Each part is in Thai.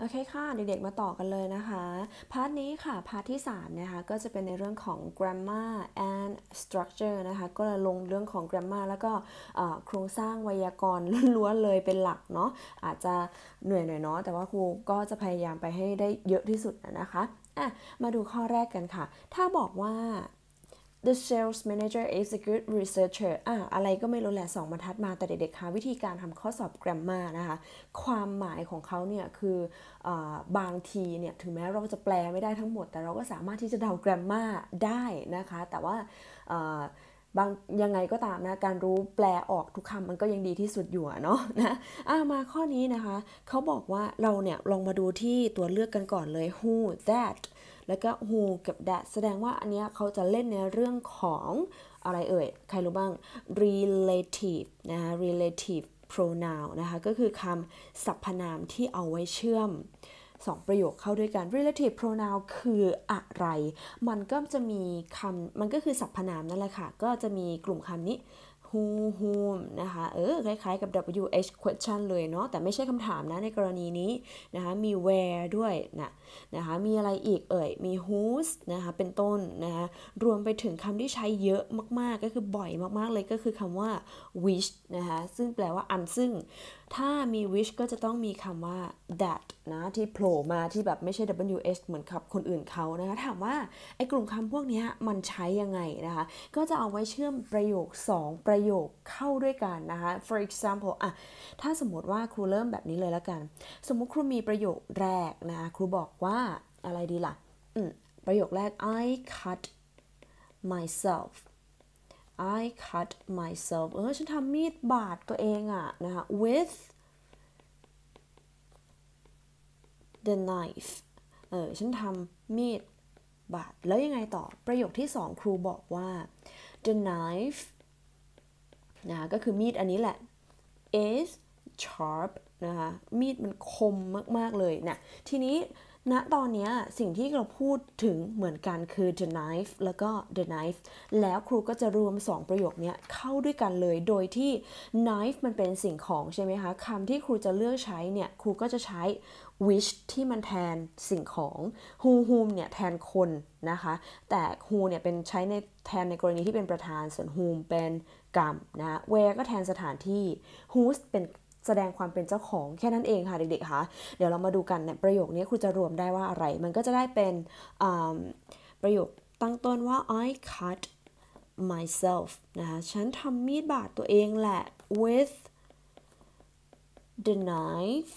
โอเคค่ะเด็กๆมาต่อกันเลยนะคะ พาร์ทนี้ค่ะ พาร์ทที่3นะคะก็จะเป็นในเรื่องของ grammar and structure นะคะก็จะลงเรื่องของ grammar แล้วก็โครงสร้างไวยากรณ์ล้วนๆเลยเป็นหลักเนาะอาจจะเหนื่อยหน่อยเนาะแต่ว่าครูก็จะพยายามไปให้ได้เยอะที่สุดนะคะะมาดูข้อแรกกันค่ะ ถ้าบอกว่า The sales manager is a good researcher อ่าอะไรก็ไม่รู้แหละสองบรรทัดมาแต่เด็กๆคะวิธีการทำข้อสอบแกรมมานะคะ ความหมายของเขาเนี่ย คืออบางทีเนี่ย ถึงแม้เราจะแปลไม่ได้ทั้งหมด แต่เราก็สามารถที่จะเดาแกรมมาได้นะคะ แต่ว่าบางยังไงก็ตามนะ การรู้แปลออกทุกคำมันก็ยังดีที่สุดอยู่เนาะนะอามาข้อนี้นะคะเขาบอกว่าเราเนี่ย ลองมาดูที่ตัวเลือกกันก่อนเลย who that แล้วก็ who กับ that แสดงว่าอันเนี้ยเขาจะเล่นในเรื่องของอะไรเอ่ย ใครรู้บ้าง relative นะคะ relative pronoun นะคะ ก็คือคำสรรพนามที่เอาไว้เชื่อมสองประโยคเข้าด้วยกัน relative pronoun คืออะไร มันก็จะมีคำมันก็คือสรรพนามนั่นแหละค่ะ ก็จะมีกลุ่มคำนี้ who whom นะคะ เออ คล้ายๆกับ wh question เลยเนาะแต่ไม่ใช่คำถามนะในกรณีนี้นะคะ มี where ด้วยนะนะคะ มีอะไรอีกเอ่ย มี whose นะคะ เป็นต้นนะคะรวมไปถึงคำที่ใช้เยอะมาก ๆ ก็คือบ่อยมาก ๆ เลยก็คือคำว่า which นะคะ ซึ่งแปลว่าอันซึ่งถ้ามี wish ก็จะต้องมีคำว่า that นะ ที่โผล่มาที่แบบไม่ใช่ wh เหมือนกับคนอื่นเขานะคะถามว่าไอ้กลุ่มคำพวกนี้มันใช้ยังไงนะคะก็จะเอาไว้เชื่อมประโยค 2 ประโยคเข้าด้วยกันนะคะ for example อ่ะถ้าสมมติว่าครูเริ่มแบบนี้เลยแล้วกัน สมมุติครูมีประโยคแรกนะครูบอกว่าอะไรดีละ่ะประโยคแรก I cut myself I cut myself เออ ฉันทำมีดบาดตัวเองอะนะคะ with the knife เออ ฉันทำมีดบาดแล้วยังไงต่อประโยคที่สองครูบอกว่า the knife นะะก็คือมีดอันนี้แหละ is sharp นะคะมีดมันคมมากๆเลยนะทีนี้ณตอนนี้สิ่งที่เราพูดถึงเหมือนกันคือ the knife แล้วก็ the knife แล้วครูก็จะรวม 2ประโยคนี้เข้าด้วยกันเลยโดยที่ knife มันเป็นสิ่งของใช่ไหมคะ คำที่ครูจะเลือกใช้เนี่ยครูก็จะใช้ which ที่มันแทนสิ่งของ who whom เนี่ยแทนคนนะคะ แต่ who เนี่ยเป็นใช้ในแทนในกรณีที่เป็นประธาน ส่วน whom เป็นกรรม นะ where ก็แทนสถานที่ whose เป็นแสดงความเป็นเจ้าของแค่นั้นเองค่ะเด็กๆค่ะเดี๋ยวเรามาดูกันเนี่ยประโยคนี้ครูจะรวมได้ว่าอะไร มันก็จะได้เป็นประโยคตั้งต้นว่า I cut myself นะคะฉันทำมีดบาดตัวเองแหละ with the knife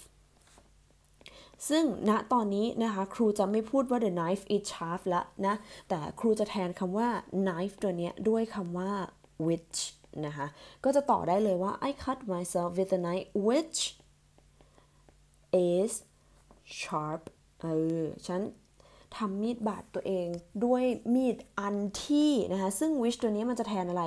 ซึ่งณตอนนี้นะคะครูจะไม่พูดว่า the knife is sharp ละนะ แต่ครูจะแทนคำว่า knife ตัวนี้ด้วยคำว่า which นะคะ ก็จะต่อได้เลยว่า I cut myself with a knife which is sharp เออฉันทำมีดบาดตัวเองด้วยมีดอันที่นะคะ ซึ่ง which ตัวนี้มันจะแทนอะไร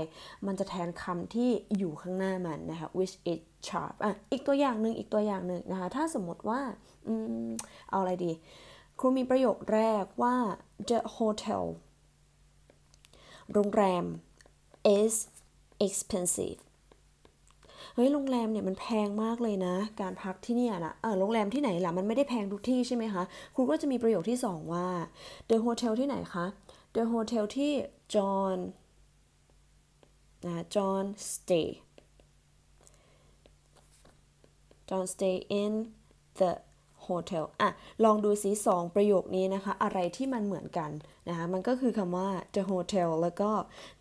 มันจะแทนคำที่อยู่ข้างหน้ามันนะคะ which is sharp อ่ะ อีกตัวอย่างหนึ่ง อีกตัวอย่างหนึ่งนะคะ ถ้าสมมติว่าอืมเอาอะไรดี ครูมีประโยคแรกว่า the hotel โรงแรม is expensive เฮ้ย โรงแรมเนี่ยมันแพงมากเลยนะ การพักที่เนี่ยนะเออโรงแรมที่ไหนล่ะ มันไม่ได้แพงทุกที่ใช่ไหมคะครูก็จะมีประโยคที่2ว่า the hotel ที่ไหนคะ the hotel ที่ John นะ John stay John stay in the hotel อ่ะลองดูซิสองประโยคนี้นะคะอะไรที่มันเหมือนกันนะคะมันก็คือคำว่า the hotel แล้วก็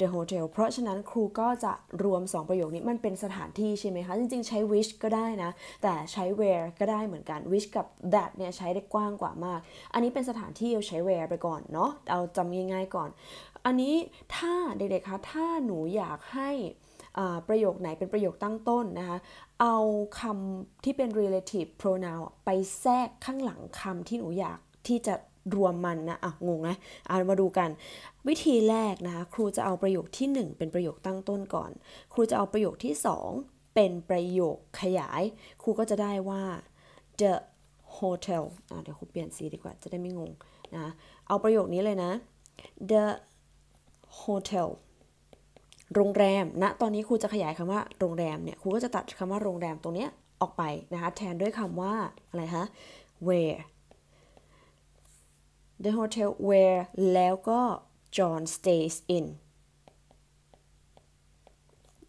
the hotel เพราะฉะนั้นครูก็จะรวม 2 ประโยคนี้มันเป็นสถานที่ใช่ไหมคะจริงๆใช้ which ก็ได้นะแต่ใช้ where ก็ได้เหมือนกัน which กับ that เนี่ยใช้ได้กว้างกว่ามาก อันนี้เป็นสถานที่เราใช้ where ไปก่อนเนาะเอาจำง่ายๆก่อน อันนี้ถ้าเด็กๆคะถ้าหนูอยากให้ประโยคไหนเป็นประโยคตั้งต้นนะคะ เอาคำที่เป็น relative pronoun ไปแทรกข้างหลังคำที่หนูอยากที่จะรวมมันนะอ่ะงงนะเอามาดูกัน วิธีแรกนะคะครูจะเอาประโยคที่ 1 เป็นประโยคตั้งต้นก่อน ครูจะเอาประโยคที่ 2 เป็นประโยคขยาย ครูก็จะได้ว่า the hotel อ่ะเดี๋ยวครูเปลี่ยนสีดีกว่าจะได้ไม่งงนะเอาประโยคนี้เลยนะ the hotel โรงแรมณนะ ตอนนี้ครูจะขยายคำว่าโรงแรมเนี่ย ครูก็จะตัดคำว่าโรงแรม ตรงเนี้ยออกไปนะคะ แทนด้วยคำว่า อะไรคะ where the hotel where แล้วก็ John stays in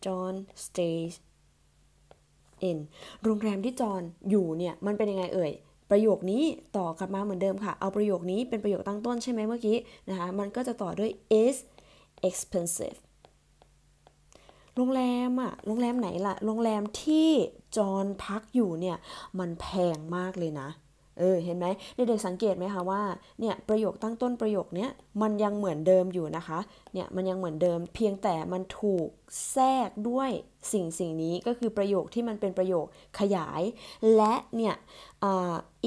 John stays in โรงแรมที่จอห์นอยู่เนี่ย มันเป็นยังไงเอ่ย ประโยคนี้ต่อกลับมาเหมือนเดิมค่ะ เอาประโยคนี้เป็นประโยคตั้งต้นใช่ไหมเมื่อกี้นะคะ มันก็จะต่อด้วย is expensive โรงแรมอะโรงแรมไหนล่ะ โรงแรมที่จอนพักอยู่เนี่ยมันแพงมากเลยนะ เออ เห็นไหมเด็กๆสังเกตไหมคะว่าเนี่ยประโยคตั้งต้นประโยคเนี้ยมันยังเหมือนเดิมอยู่นะคะเนี่ยมันยังเหมือนเดิมเพียงแต่มันถูกแทรกด้วยสิ่งสิ่งนี้ก็คือประโยคที่มันเป็นประโยคขยาย และเนี่ยอ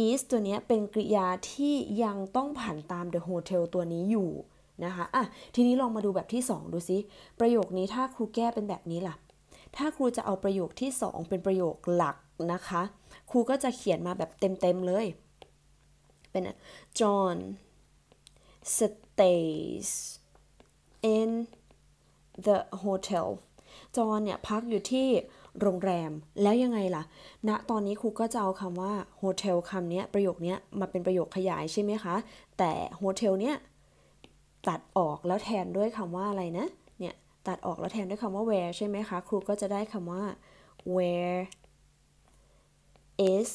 is ตัวเนี้ยเป็นกริยาที่ยังต้องผ่านตาม the hotel ตัวนี้อยู่นะคะอ่ะทีนี้ลองมาดูแบบที่ 2 ดูซิ ประโยคนี้ถ้าครูแก้เป็นแบบนี้ล่ะ ถ้าครูจะเอาประโยคที่ 2 เป็นประโยคหลักนะคะ ครูก็จะเขียนมาแบบเต็มๆเลย เป็น John stays in the hotel จอนเนี่ยพักอยู่ที่โรงแรม แล้วยังไงล่ะณนะตอนนี้ครูก็จะเอาคำว่า hotel คำนี้ประโยคนี้มาเป็นประโยคขยายใช่ไหมคะ แต่ hotel เนี้ยตัดออกแล้วแทนด้วยคำว่าอะไรนะ เนี่ยตัดออกแล้วแทนด้วยคำว่า where ใช่ไหมคะครูก็จะได้คำว่า where is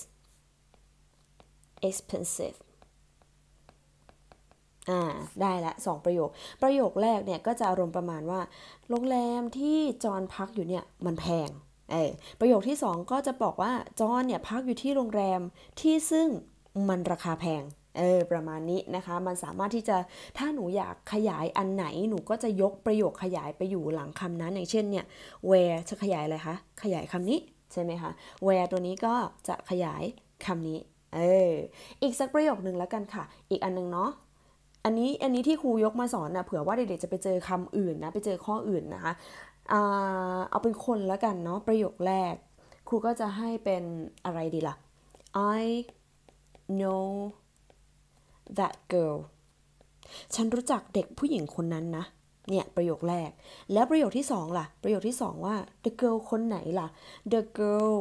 expensive อ่าได้ละสองประโยค ประโยคแรกเนี่ยก็จะอารมณ์ประมาณว่าโรงแรมที่จอนพักอยู่เนี่ยมันแพงเอประโยคที่สองก็จะบอกว่าจอนเนี่ยพักอยู่ที่โรงแรมที่ซึ่งมันราคาแพงเออประมาณนี้นะคะมันสามารถที่จะถ้าหนูอยากขยายอันไหนหนูก็จะยกประโยคขยายไปอยู่หลังคำนั้น อย่างเช่นเนี่ย where จะขยายอะไรคะขยายคำนี้ใช่ไหมคะ where ตัวนี้ก็จะขยายคำนี้เอออีกสักประโยคหนึ่งแล้วกันค่ะ อีกอันนึงเนาะอันนี้อันนี้ที่ครูยกมาสอนนะเผื่อว่าเด็กๆจะไปเจอคำอื่นนะไปเจอข้ออื่นนะคะเอาเป็นคนแล้วกันเนาะประโยคแรก ครูก็จะให้เป็นอะไรดีละ่ะ I know that girl ฉันรู้จักเด็กผู้หญิงคนนั้นนะ เนี่ยประโยคแรก แล้วประโยคที่สองล่ะ ประโยคที่สองว่า the girl คนไหนล่ะ the girl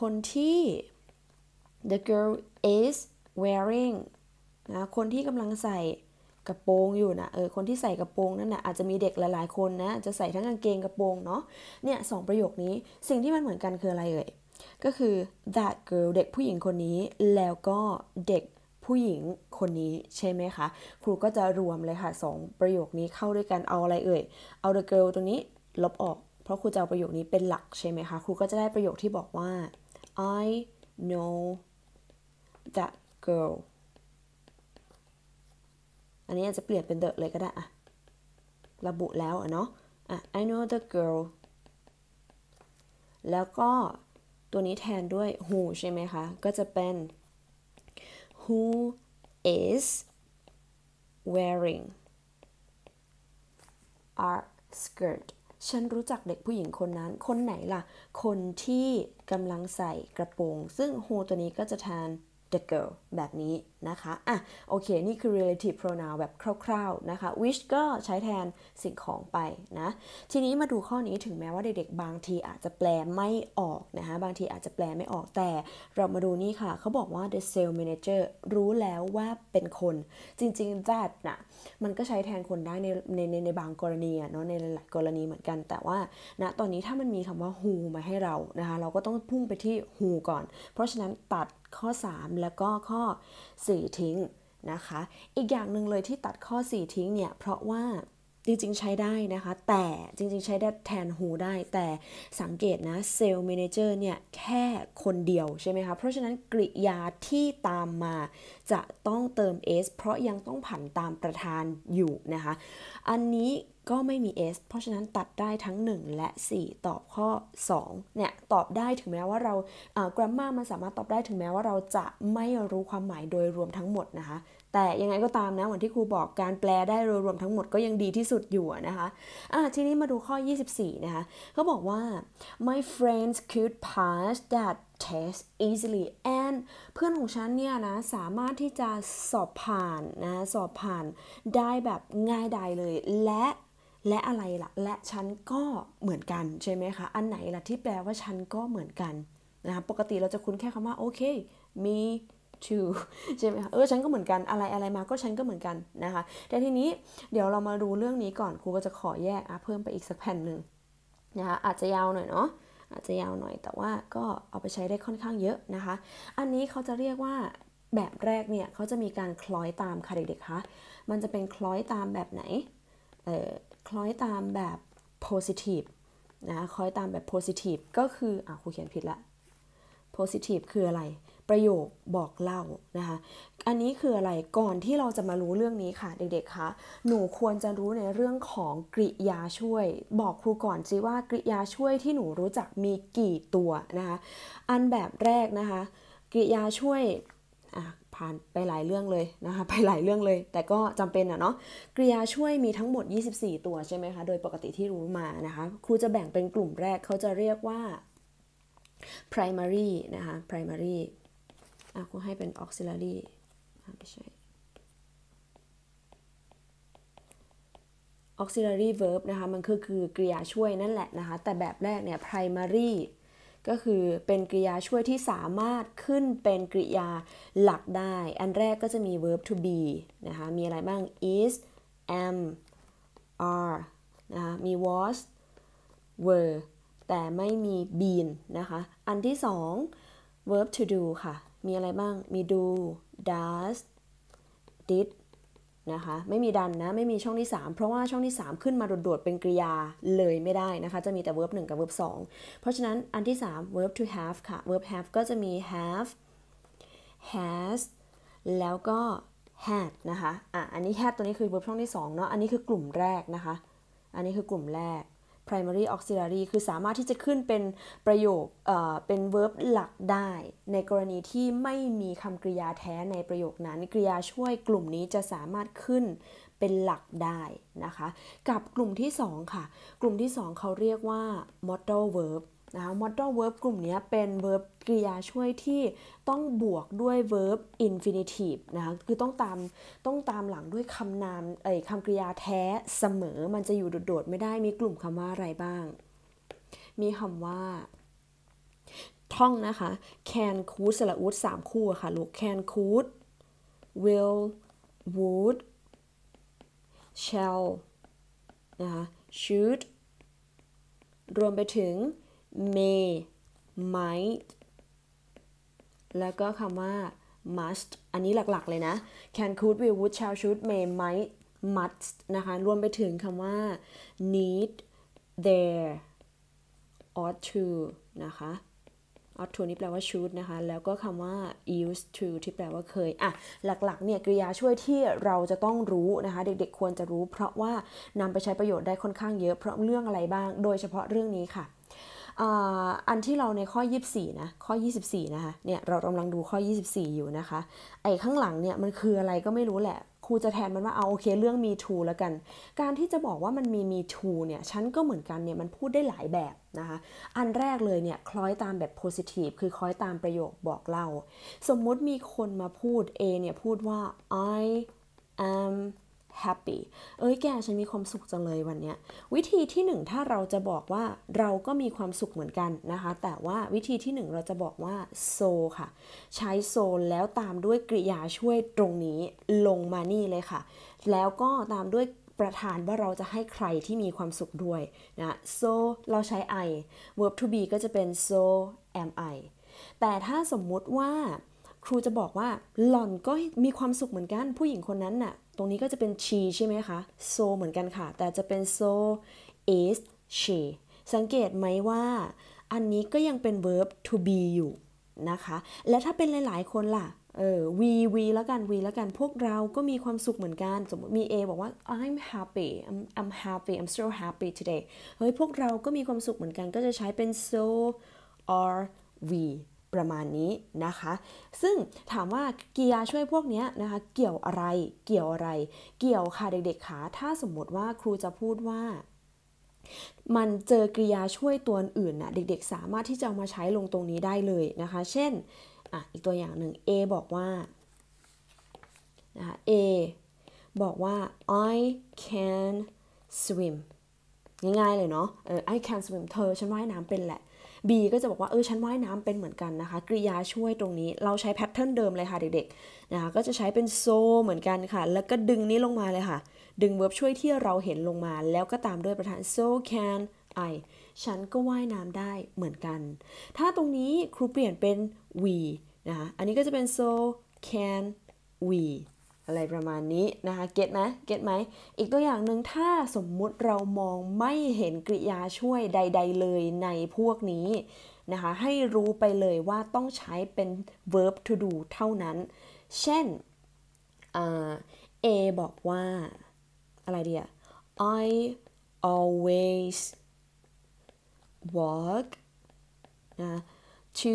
คนที่ the girl is wearing นะ คนที่กำลังใส่กระโปรงอยู่นะเออ คนที่ใส่กระโปรงนั่นนะอาจจะมีเด็กหลายๆคนนะ จะใส่ทั้งกางเกงกระโปรงเนาะ เนี่ยสองประโยคนี้สิ่งที่มันเหมือนกันคืออะไรเอ่ย ก็คือ that girl เด็กผู้หญิงคนนี้ แล้วก็เด็กผู้หญิงคนนี้ใช่ไหมคะครูก็จะรวมเลยค่ะ2ประโยคนี้เข้าด้วยกันเอาอะไรเอ่ยเอา the girl ตรงนี้ลบออก เพราะครูจะเอาประโยคนี้เป็นหลักใช่ไหมคะครูก็จะได้ประโยคที่บอกว่า I know that girl อันนี้อาจจะเปลี่ยนเป็น the เลยก็ได้อะระบุแล้วอะเนาะอะ I know the girl แล้วก็ตัวนี้แทนด้วย who ใช่ไหมคะก็จะเป็น who is wearing a skirt ฉันรู้จักเด็กผู้หญิงคนนั้น คนไหนล่ะ คนที่กำลังใส่กระโปรง ซึ่ง who ตัวนี้ก็จะแทน the girl แบบนี้นะคะ อ่ะ โอเค นี่คือ relative pronoun แบบคร่าวๆ นะคะ which ก็ใช้แทนสิ่งของไปนะ ทีนี้มาดูข้อนี้ถึงแม้ว่าเด็ก ๆ บางทีอาจจะแปลไม่ออกนะคะ บางทีอาจจะแปลไม่ออก แต่เรามาดูนี่ค่ะ เขาบอกว่า the sales manager รู้แล้วว่าเป็นคน จริงๆ that นะมันก็ใช้แทนคนได้ในในในในบางกรณีเนาะในหลายกรณีเหมือนกัน แต่ว่าณนะตอนนี้ถ้ามันมีคำว่า who มาให้เรา นะคะ เราก็ต้องพุ่งไปที่ who ก่อน เพราะฉะนั้นตัดข้อ 3 แล้วก็ข้อ 4 ทิ้งนะคะ อีกอย่างหนึ่งเลยที่ตัดข้อ 4 ทิ้งเนี่ย เพราะว่าจริง ๆใช้ได้นะคะ แต่จริง ๆ ใช้ได้แทนหูได้ แต่สังเกตนะเซลล์เมนเจอร์เนี่ย แค่คนเดียวใช่ไหมคะ เพราะฉะนั้นกริยาที่ตามมาจะต้องเติม s เพราะยังต้องผันตามประธานอยู่นะคะ อันนี้ก็ไม่มี s เพราะฉะนั้นตัดได้ทั้ง 1 และ 4 ตอบข้อ2เนี่ยตอบได้ถึงแม้ว่าเรากร m m มามันสามารถตอบได้ถึงแม้ว่าเราจะไม่รู้ความหมายโดยรวมทั้งหมดนะคะ แต่ยังไงก็ตามนะเหมือนที่ครูบอกการแปลได้โดยรวมทั้งหมดก็ยังดีที่สุดอยู่นะคะะทีนี้มาดูข้อ 24 นะคะ เขาบอกว่า my friends could pass that test easily and เพื่อนของฉันเนี่ยนะ สามารถที่จะสอบผ่านนะสอบผ่านได้แบบง่ายดายเลยและและอะไรละ่ะและฉันก็เหมือนกันใช่ไหมคะอันไหนละ่ะที่แปลว่าฉันก็เหมือนกันนะคะปกติเราจะคุ้นแค่คำว่าโอเค me too ใช่ไหมคะเออฉันก็เหมือนกันอะไรอะไรมาก็ฉันก็เหมือนกันนะคะแต่ทีนี้เดี๋ยวเรามาดูเรื่องนี้ก่อนครูก็จะขอแยกอ่ะเพิ่มไปอีกสักแผ่นหนึ่งนะคะอาจจะยาวหน่อยเนาะอาจจะยาวหน่อย แต่ว่าก็เอาไปใช้ได้ค่อนข้างเยอะนะคะ อันนี้เขาจะเรียกว่า แบบแรกเนี่ยเขาจะมีการคล้อยตามค่ะเด็กๆคะมันจะเป็นคล้อยตามแบบไหนเออคล้อยตามแบบ positive นะคล้อยตามแบบ positive ก็คือ อ่ะครูเขียนผิดละ positive คืออะไร ประโยคบอกเล่า นะคะ อันนี้คืออะไร ก่อนที่เราจะมารู้เรื่องนี้ค่ะเด็กๆคะ หนูควรจะรู้ในเรื่องของกริยาช่วย บอกครูก่อนสิว่ากริยาช่วยที่หนูรู้จักมีกี่ตัวนะคะ อันแบบแรกนะคะ กริยาช่วยผ่านไปหลายเรื่องเลยนะคะไปหลายเรื่องเลย แต่ก็จำเป็นอะเนาะกริยาช่วยมีทั้งหมด 24 ตัวใช่ไหมคะโดยปกติที่รู้มานะคะครูจะแบ่งเป็นกลุ่มแรกเขาจะเรียกว่า primary นะคะ primary อ่ะครูให้เป็น auxiliary ไม่ใช่ auxiliary verb นะคะมันคือคือกริยาช่วยนั่นแหละนะคะแต่แบบแรกเนี่ย primary ก็คือเป็นกริยาช่วยที่สามารถขึ้นเป็นกริยาหลักได้ อันแรกก็จะมี verb to be นะคะ มีอะไรบ้าง is am are นะคะ มี was were แต่ไม่มี been นะคะ อันที่สอง verb to do ค่ะ มีอะไรบ้าง มี do does did นะคะไม่มีดันนะไม่มีช่องที่ 3 เพราะว่าช่องที่ 3 ขึ้นมาโดดๆเป็นกริยาเลยไม่ได้นะคะจะมีแต่ verb 1กับ verb 2เพราะฉะนั้นอันที่ 3 verb to have ค่ะ verb have ก็จะมี have has แล้วก็ had นะคะอ่ะอันนี้ had ตัวนี้คือ verb ช่องที่2เนาะอันนี้คือกลุ่มแรกนะคะอันนี้คือกลุ่มแรก primary auxiliary คือสามารถที่จะขึ้นเป็นประโยคเเป็น verb หลักได้ ในกรณีที่ไม่มีคำกริยาแท้ในประโยคนั้น กริยาช่วยกลุ่มนี้จะสามารถขึ้นเป็นหลักได้นะคะ กับกลุ่มที่2ค่ะ กลุ่มที่ 2เขาเรียกว่า modal verb นะ modal verb กลุ่มนี้เป็น verb กริยาช่วยที่ต้องบวกด้วย verb infinitive นะคะคือต้องตามต้องตามหลังด้วยคำนามเอ่ยคำกริยาแท้เสมอมันจะอยู่โดดๆไม่ได้มีกลุ่มคำว่าอะไรบ้าง มีคำว่า ท่องนะคะ can could สระอุดสามคู่ค่ะลูก can could will would shall นะคะ should รวมไปถึง may might แล้วก็คำว่า must อันนี้หลัก ๆ เลยนะ can could will would shall should may might must นะคะ รวมไปถึงคำว่า need t h e r e ought to นะคะ ought to นี่แปลว่า should นะคะ แล้วก็คำว่า used to ที่แปลว่าเคย อ่ะ หลัก ๆ เนี่ย กริยาช่วยที่เราจะต้องรู้นะคะ เด็ก ๆ ควรจะรู้ เพราะว่านำไปใช้ประโยชน์ได้ค่อนข้างเยอะเพราะเรื่องอะไรบ้าง โดยเฉพาะเรื่องนี้ค่ะอันที่เราในข้อ 24นะข้อ24นะคะเนี่ยเรากำลังดูข้อ 24 อยู่นะคะไอ้ข้างหลังเนี่ยมันคืออะไรก็ไม่รู้แหละครูจะแทนมันว่าเอาโอเคเรื่อง me too แล้วกัน การที่จะบอกว่ามันมี me too เนี่ย ฉันก็เหมือนกันเนี่ยมันพูดได้หลายแบบนะคะ อันแรกเลยเนี่ย คล้อยตามแบบ positive คือคล้อยตามประโยคบอกเล่าสมมุติมีคนมาพูด A เนี่ยพูดว่า I am happy เอ้ย แก ฉันมีความสุขจังเลยวันเนี้ย วิธีที่ 1 ถ้าเราจะบอกว่า เราก็มีความสุขเหมือนกันนะคะ แต่ว่าวิธีที่ 1 เราจะบอกว่า so ค่ะ ใช้ so แล้วตามด้วยกริยาช่วยตรงนี้ ลงมานี่เลยค่ะ แล้วก็ตามด้วยประธานว่าเราจะให้ใครที่มีความสุขด้วย นะ so เราใช้ I verb to be ก็จะเป็น so am I แต่ถ้าสมมุติว่าครูจะบอกว่า หล่อนก็มีความสุขเหมือนกัน ผู้หญิงคนนั้นน่ะตรงนี้ก็จะเป็นชีใช่ไหมคะโซเหมือนกันค่ะ แต่จะเป็นโซ is she สังเกตไหมว่าอันนี้ก็ยังเป็น verb to be อยู่นะคะ และถ้าเป็นหลายๆคนล่ะเออ we we แล้วกัน we แล้วกัน พวกเราก็มีความสุขเหมือนกันสมมติมี A บอกว่า I'm happy I'm, I'm happy I'm so happy today เฮ้ยพวกเราก็มีความสุขเหมือนกันก็จะใช้เป็น so a r e we ประมาณนี้นะคะ ซึ่งถามว่ากียาช่วยพวกนี้นะคะเกี่ยวอะไร เกี่ยวอะไรเกี่ยวค่ะเด็ก ๆ ขา ถ้าสมมติว่าครูจะพูดว่า มันเจอกริยาช่วยตัวอื่นนะเด็กๆ สามารถที่จะามาใช้ลงตรงนี้ได้เลยนะคะ เช่นออีกตัวอย่างหนึ่ง A บอกว่านะคะ A บอกว่า I can swim ง่าย ๆ เลยเนาะเออ I can swim เธอฉันว่ายน้ำเป็นแหละ B ก็จะบอกว่า เออฉันว่ายน้ำเป็นเหมือนกันนะคะ กริยาช่วยตรงนี้เราใช้แพทเทิร์นเดิมเลยค่ะเด็กๆนะก็จะใช้เป็น so เหมือนกันค่ะ แล้วก็ดึงนี้ลงมาเลยค่ะ ดึงเวิร์บช่วยที่เราเห็นลงมา แล้วก็ตามด้วยประธาน so can I ฉันก็ว่ายน้ำได้เหมือนกัน ถ้าตรงนี้ครูเปลี่ยนเป็น we นะคะอันนี้ก็จะเป็น so can we อะไรประมาณนี้นะคะ เก็ตไหมเก็ตไหมอีกตัวอย่างหนึ่งถ้าสมมุติเรามองไม่เห็นกริยาช่วยใดๆเลยในพวกนี้ นะคะ ให้รู้ไปเลยว่าต้องใช้เป็น verb to do เท่านั้น เช่น เอบอกว่า อะไรเดีย I always walk นะ to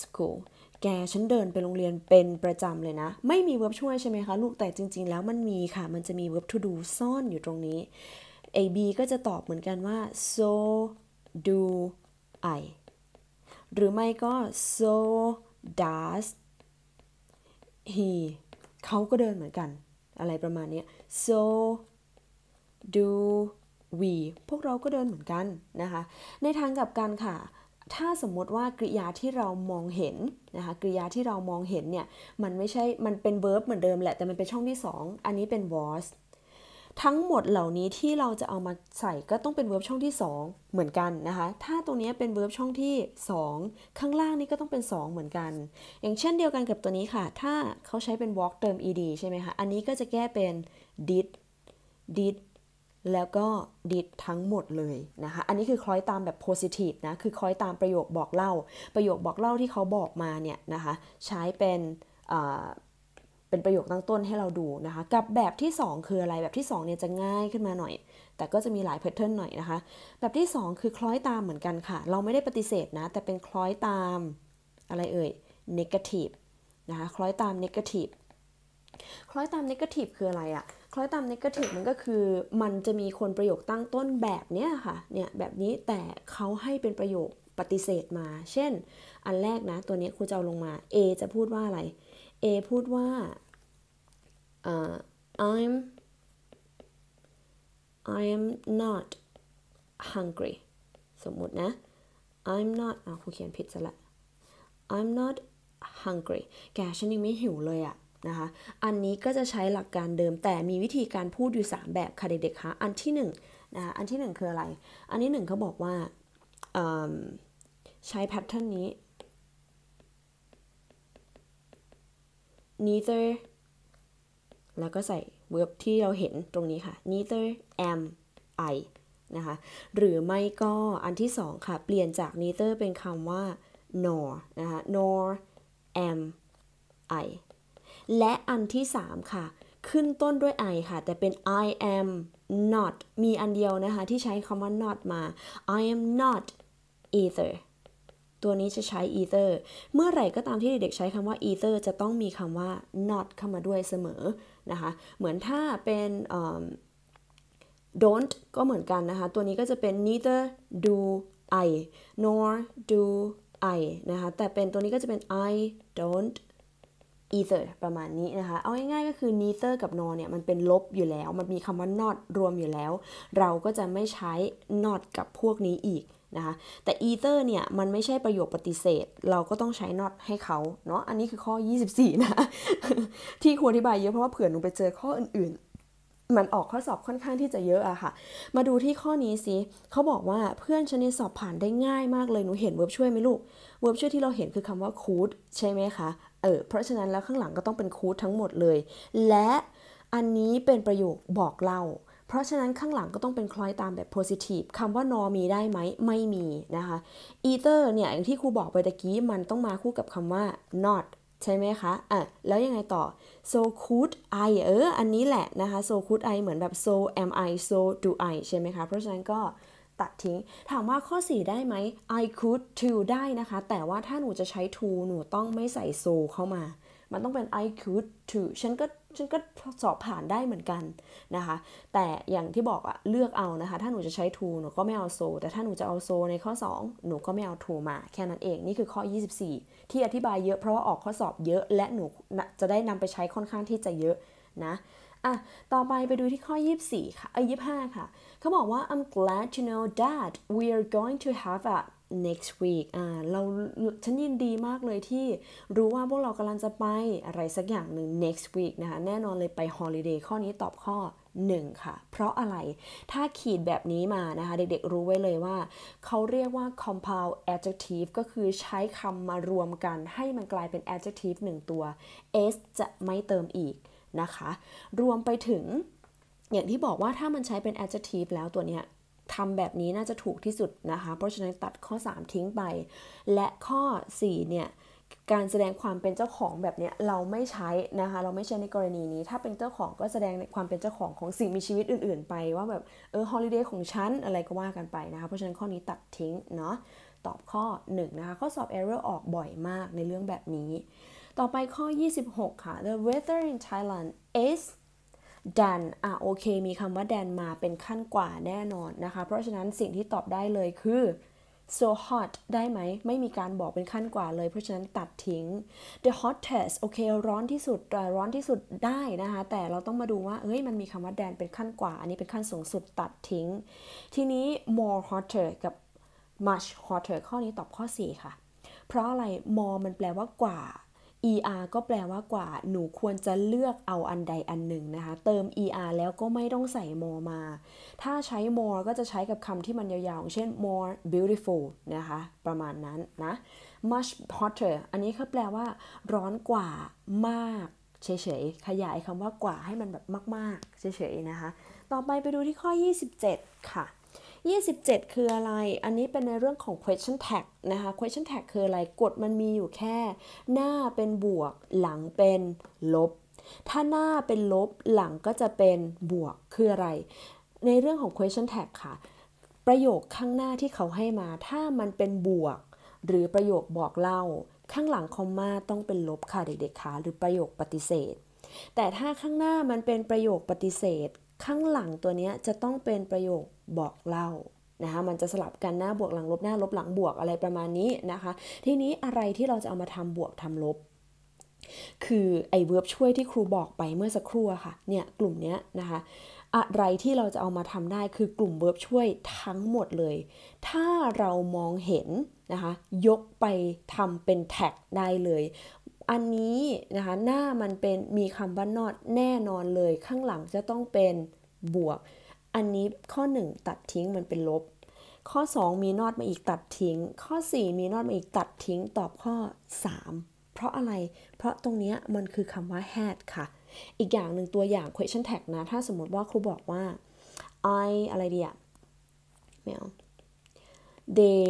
school แกฉันเดินไปโรงเรียนเป็นประจำเลยนะ ไม่มีเวิร์บช่วยใช่ไหมคะลูก แต่จริงๆ แล้วมันมีค่ะมันจะมีเวิร์บ to do ซ่อนอยู่ตรงนี้ AB ก็จะตอบเหมือนกันว่า so do I หรือไม่ก็ so does he เขาก็เดินเหมือนกัน อะไรประมาณนี้ so do we พวกเราก็เดินเหมือนกันนะคะ ในทางกับการค่ะถ้าสมมติว่ากริยาที่เรามองเห็นนะคะ กริยาที่เรามองเห็นเนี่ยมันไม่ใช่ มันเป็น verb เหมือนเดิมแหละ แต่มันเป็นช่องที่ 2 อันนี้เป็น was ทั้งหมดเหล่านี้ที่เราจะเอามาใส่ก็ต้องเป็น verb ช่องที่ 2 เหมือนกันนะคะ ถ้าตรงนี้เป็น verb ช่องที่ 2 ข้างล่างนี้ก็ต้องเป็น 2 เหมือนกัน อย่างเช่นเดียวกันกับตัวนี้ค่ะ ถ้าเขาใช้เป็น walk เติม ed ใช่ไหมคะ อันนี้ก็จะแก้เป็น did did แล้วก็ดิดทั้งหมดเลยนะคะ อันนี้คือคล้อยตามแบบโพซิทีฟนะ คือคล้อยตามประโยคบอกเล่า ประโยคบอกเล่าที่เขาบอกมาเนี่ยนะคะ ใช้เป็นเป็นประโยคตั้งต้นให้เราดูนะคะ กับแบบที่ 2 คืออะไร แบบที่2เนี่ยจะง่ายขึ้นมาหน่อย แต่ก็จะมีหลายเพทเทิร์นหน่อยนะคะ แบบที่ 2 คือคล้อยตามเหมือนกันค่ะ เราไม่ได้ปฏิเสธนะ แต่เป็นคล้อยตามอะไรเอ่ย negative นะคะคล้อยตาม negative คล้อยตาม negative คืออะไรอะ่ะคล้อยตามนิ g a t ิ v มันก็คือ มันจะมีคนประโยคตั้งต้นแบบเนี้ยค่ะเนี่ยแบบนี้แต่เขาให้เป็นประโยคปฏิเสธมา เช่น อันแรกนะ ตัวนี้ครูจะเอาลงมา A จะพูดว่าอะไร A พูดว่า uh, I'm I'm not hungry สมมุตินะ I'm not อ่ะครูเขียนผิดซะละ I'm not hungry แกฉันยังไม่หิวเลยอะนะคะอันนี้ก็จะใช้หลักการเดิมแต่มีวิธีการพูดอยู่ 3 แบบค่ะเด็ก ๆ คะ อันที่1นะคะอันที่1คืออะไร อันที่1เขาบอกว่าใช้แพทเทิร์นนี้ neither แล้วก็ใส่ verb ที่เราเห็นตรงนี้ค่ะ neither am I นะคะ หรือไม่ก็อันที่2ค่ะ เปลี่ยนจาก neither เป็นคำว่า nor นะคะ nor am I และอันที่ 3 ค่ะ ขึ้นต้นด้วย I ค่ะ แต่เป็น I am not มีอันเดียวนะคะที่ใช้คำว่า not มา I am not either ตัวนี้จะใช้ either เมื่อไหร่ก็ตามที่เด็กๆใช้คำว่า either จะต้องมีคำว่า not เข้ามาด้วยเสมอนะคะ เหมือนถ้าเป็น don't ก็เหมือนกันนะคะ ตัวนี้ก็จะเป็น neither do I nor do I นะคะ แต่เป็นตัวนี้ก็จะเป็น I don't either ประมาณนี้นะคะ เอาง่ายๆก็คือ neither กับ nor เนี่ย มันเป็นลบอยู่แล้ว มันมีคำว่า not รวมอยู่แล้ว เราก็จะไม่ใช้ not กับพวกนี้อีกนะคะ แต่ either เนี่ย มันไม่ใช่ประโยคปฏิเสธเราก็ต้องใช้ not ให้เขา เนาะอันนี้คือข้อ 24 นะ ที่ควรอธิบายเยอะเพราะว่าเผื่อหนูไปเจอข้ออื่นๆมันออกข้อสอบค่อนข้างที่จะเยอะอะค่ะ มาดูที่ข้อนี้สิเขาบอกว่าเพื่อนชนิดสอบผ่านได้ง่ายมากเลยหนูเห็นเวิร์บช่วยไหมลูกเวิร์บช่วยที่เราเห็นคือคำว่าคูดใช่ไหมคะ เออเพราะฉะนั้นแล้วข้างหลังก็ต้องเป็นคูดทั้งหมดเลย และอันนี้เป็นประโยคบอกเล่า เพราะฉะนั้นข้างหลังก็ต้องเป็นคล้อยตามแบบ positive คำว่า nor มีได้ไหมไม่มีนะคะ either เนี่ยอย่างที่ครูบอกไปตะกี้มันต้องมาคู่กับคำว่า not ใช่ไหมคะอ่ะแล้วยังไงต่อ so could I เออ อันนี้แหละนะคะ so could I เหมือนแบบ so am I so do I ใช่ไหมคะ เพราะฉะนั้นก็ตัดทิ้ง ถามว่าข้อ 4 ได้ไหม I could to ได้นะคะ แต่ว่าถ้าหนูจะใช้ to หนูต้องไม่ใส่ so เข้ามา มันต้องเป็น I could to ฉันก็ฉันก็สอบผ่านได้เหมือนกันนะคะ แต่อย่างที่บอกอะเลือกเอานะคะ ถ้าหนูจะใช้ทูหนูก็ไม่เอาโซแต่ถ้าหนูจะเอาโซในข้อ 2 หนูก็ไม่เอาทูมาแค่นั้นเอง นี่คือข้อ 24 ที่อธิบายเยอะเพราะว่าออกข้อสอบเยอะ และหนูจะได้นำไปใช้ค่อนข้างที่จะเยอะนะอ่ะต่อไปไปดูที่ข้อ 24ค่ะเอ้ย25 ค่ะเขาบอกว่า I'm glad to know that we are going to have a next week อ่าเราฉันยินดีมากเลยที่รู้ว่าพวกเรากำลังจะไปอะไรสักอย่างหนึ่ง next week นะคะแน่นอนเลยไป holiday ข้อนี้ตอบข้อ 1 ค่ะ เพราะอะไรถ้าขีดแบบนี้มานะคะเด็กๆรู้ไว้เลยว่า เขาเรียกว่า compound adjective ก็คือใช้คำมารวมกันให้มันกลายเป็น adjective 1 ตัว s จะไม่เติมอีกนะคะ รวมไปถึงอย่างที่บอกว่าถ้ามันใช้เป็น adjective แล้วตัวเนี้ยทำแบบนี้น่าจะถูกที่สุดนะคะ เพราะฉะนั้นตัดข้อ 3 ทิ้งไป และข้อ4เนี่ยการแสดงความเป็นเจ้าของแบบนี้เราไม่ใช้นะคะเราไม่ใช้ในกรณีนี้ถ้าเป็นเจ้าของก็แสดงความเป็นเจ้าของของสิ่งมีชีวิตอื่น ๆ ไปว่าแบบเออฮอลิเดย์ของฉัน อะไรก็ว่ากันไปนะคะ เพราะฉะนั้นข้อนี้ตัดทิ้งเนาะตอบข้อ1นะคะข้อสอบ error ออกบ่อยมากในเรื่องแบบนี้ต่อไปข้อ 26 ค่ะ the weather in Thailand is แดน อ่ะโอเค มีคำว่าแดนมาเป็นขั้นกว่าแน่นอนนะคะ เพราะฉะนั้นสิ่งที่ตอบได้เลยคือ so hot ได้ไหม ไม่มีการบอกเป็นขั้นกว่าเลย เพราะฉะนั้นตัดทิ้ง the hottest โอเค ร้อนที่สุดร้อนที่สุดได้นะคะ แต่เราต้องมาดูว่าเอ้ย มันมีคำว่าแดนเป็นขั้นกว่า อันนี้เป็นขั้นสูงสุด ตัดทิ้ง ทีนี้ more hotter กับ much hotter ข้อนี้ตอบข้อ 4 ค่ะ เพราะอะไร more มันแปลว่ากว่า er ก็แปลว่ากว่า หนูควรจะเลือกเอาอันใดอันหนึ่งนะคะ เติม er แล้วก็ไม่ต้องใส่ more มา ถ้าใช้ more ก็จะใช้กับคำที่มันยาวๆ เช่น more beautiful นะคะ ประมาณนั้นนะ much hotter อันนี้ก็แปลว่า ร้อนกว่ามาก เฉยๆ ขยายคำว่ากว่าให้มันแบบมากๆ เฉยๆ นะคะ ต่อไปไปดูที่ข้อ 27 ค่ะ27 คืออะไร อันนี้เป็นในเรื่องของ question tag นะคะ question tag คืออะไร กดมันมีอยู่แค่ หน้าเป็นบวกหลังเป็นลบ ถ้าหน้าเป็นลบหลังก็จะเป็นบวกคืออะไร ในเรื่องของ question tag ค่ะ ประโยคข้างหน้าที่เขาให้มาถ้ามันเป็นบวก หรือประโยคบอกเล่า ข้างหลังคอมมาต้องเป็นลบค่ะเด็กๆค่ะหรือประโยคปฏิเสธ แต่ถ้าข้างหน้ามันเป็นประโยคปฏิเสธ ข้างหลังตัวนี้จะต้องเป็นประโยคบอกเล่านะคะมันจะสลับกันหน้าบวกหลังลบหน้าลบหลังบวกอะไรประมาณนี้นะคะ ทีนี้อะไรที่เราจะเอามาทำบวกทำลบ คือไอ้เวิร์บช่วยที่ครูบอกไปเมื่อสักครู่ค่ะเนี่ยกลุ่มเนี้ยนะคะอะไรที่เราจะเอามาทำได้คือกลุ่มเวิร์บช่วยทั้งหมดเลย ถ้าเรามองเห็นนะคะยกไปทำเป็นแท็กได้เลย อันนี้นะคะหน้ามันเป็นมีคำว่านอดแน่นอนเลยข้างหลังจะต้องเป็นบวกอันนี้ข้อ 1 ตัดทิ้งมันเป็นลบ ข้อ 2 มีนอดมาอีกตัดทิ้ง ข้อ 4 มีนอดมาอีกตัดทิ้งตอบข้อ 3 เพราะอะไร เพราะตรงนี้มันคือคำว่า had ค่ะ อีกอย่างหนึ่งตัวอย่าง question tag นะ ถ้าสมมติว่าครูบอกว่า I อะไรเดียะไม่เอา they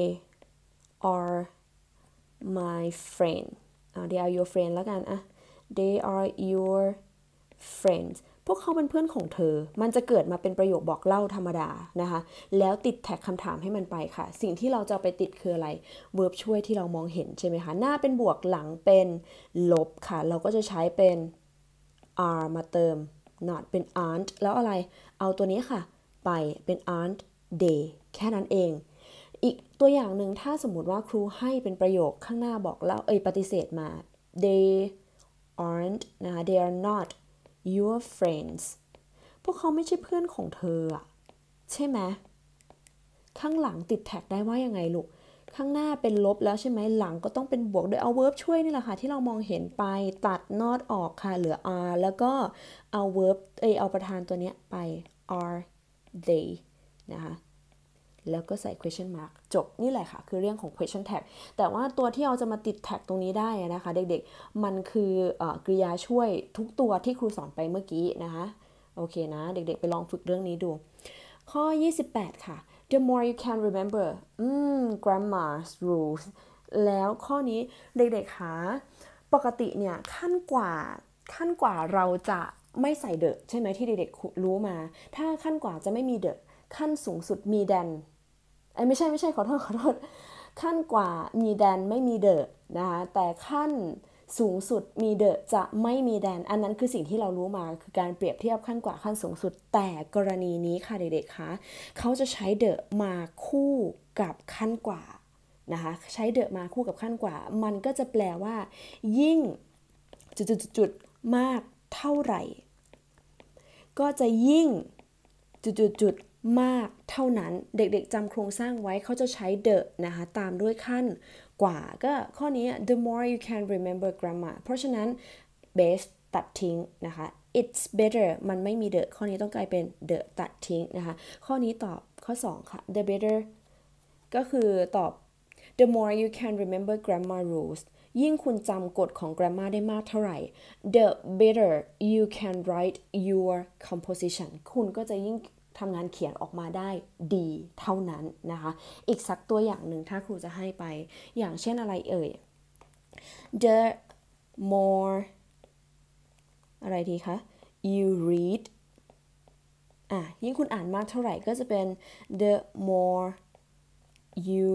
are my friend เอ they are your friend แล้วกันอะ they are your friends พวกเขาเป็นเพื่อนของเธอ มันจะเกิดมาเป็นประโยคบอกเล่าธรรมดานะคะ แล้วติดแท็กคำถามให้มันไปค่ะ สิ่งที่เราจะไปติดคืออะไรเวิร์บช่วยที่เรามองเห็นใช่ไหมคะ หน้าเป็นบวกหลังเป็นลบค่ะ เราก็จะใช้เป็น are มาเติม not เป็น aren't แล้วอะไร เอาตัวนี้ค่ะ ไปเป็น aren't day แค่นั้นเอง อีกตัวอย่างหนึ่งถ้าสมมติว่าครูให้เป็นประโยคข้างหน้าบอกแล้วเอ่ยปฏิเสธมา they aren't นะคะ they are not your friends พวกเขาไม่ใช่เพื่อนของเธออะใช่ไหม ข้างหลังติดแท็กได้ว่ายังไงลูก ข้างหน้าเป็นลบแล้วใช่ไหมหลังก็ต้องเป็นบวกโดยเอาเวิร์บช่วยนี่แหละค่ะ ที่เรามองเห็นไปตัด not ออกค่ะ เหลือ are แล้วก็เอาเวิร์บเอเอาประธานตัวเนี้ยไป are they นะคะแล้วก็ใส่ question mark จบนี่แหละค่ะ คือเรื่องของ question tag แต่ว่าตัวที่เราจะมาติด tag ตรงนี้ได้นะคะ เด็กๆ มันคืออกริยาช่วยทุกตัวที่ครูสอนไปเมื่อกี้นะคะ โอเคนะ เด็กๆ ไปลองฝึกเรื่องนี้ดู ข้อ 28 ค่ะ the more you can remember grammar's rules แล้วข้อนี้เด็กๆคะปกติเนี่ย ขั้นกว่าขั้นกว่าเราจะไม่ใส่เดอะใช่ไหมที่เด็กๆ รู้มา ถ้าขั้นกว่าจะไม่มีเดอะขั้นสูงสุดมีแดนไม่ใช่ไม่ใช่ขอโทษขอโทษขั้นกว่ามีแดนไม่มีเดอะนะคะแต่ขั้นสูงสุดมีเดอะจะไม่มีแดน อันนั้นคือสิ่งที่เรารู้มาคือการเปรียบเทียบขั้นกว่าขั้นสูงสุด แต่กรณีนี้ค่ะเด็กๆคะเขาจะใช้เดอะมาคู่กับขั้นกว่านะคะใช้เดอะมาคู่กับขั้นกว่า มันก็จะแปลว่า ยิ่งจุดๆๆมากเท่าไหร่ ก็จะยิ่งจุดๆมากเท่านั้นเด็กๆจำโครงสร้างไว้เขาจะใช้ the นะคะ ตามด้วยขั้นกว่าก็ข้อนี้ the more you can remember grammar เพราะฉะนั้น best ตัดทิ้งนะคะ it's better มันไม่มี the ข้อนี้ต้องกลายเป็น the ตัดทิ้งนะคะ ข้อนี้ตอบข้อ 2 ค่ะ the better ก็คือตอบ the more you can remember grammar rules ยิ่งคุณจำกฎของ grammar ได้มากเท่าไหร่ the better you can write your composition คุณก็จะยิ่งทำงานเขียนออกมาได้ดีเท่านั้นนะคะ อีกสักตัวอย่างหนึ่งถ้าครูจะให้ไป อย่างเช่นอะไรเอ่ย the more อะไรดีคะ you read อ่ะยิ่งคุณอ่านมากเท่าไหร่ก็จะเป็น the more you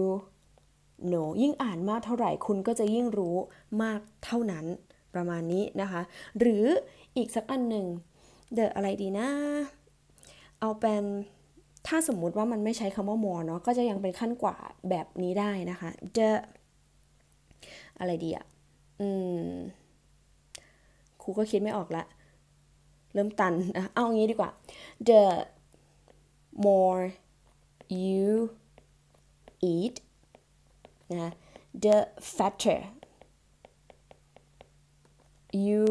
know ยิ่งอ่านมากเท่าไหร่คุณก็จะยิ่งรู้มากเท่านั้นประมาณนี้นะคะ หรืออีกสักอันหนึ่ง the อะไรดีนะเอาเป็นถ้าสมมุติว่ามันไม่ใช้คำว่า more เนาะก็จะยังเป็นขั้นกว่าแบบนี้ได้นะคะ the อะไรดีอ่ะ อืมครูก็คิดไม่ออกละเริ่มตันนะเอาอย่างนี้ดีกว่า the more you eat นะ the fatter you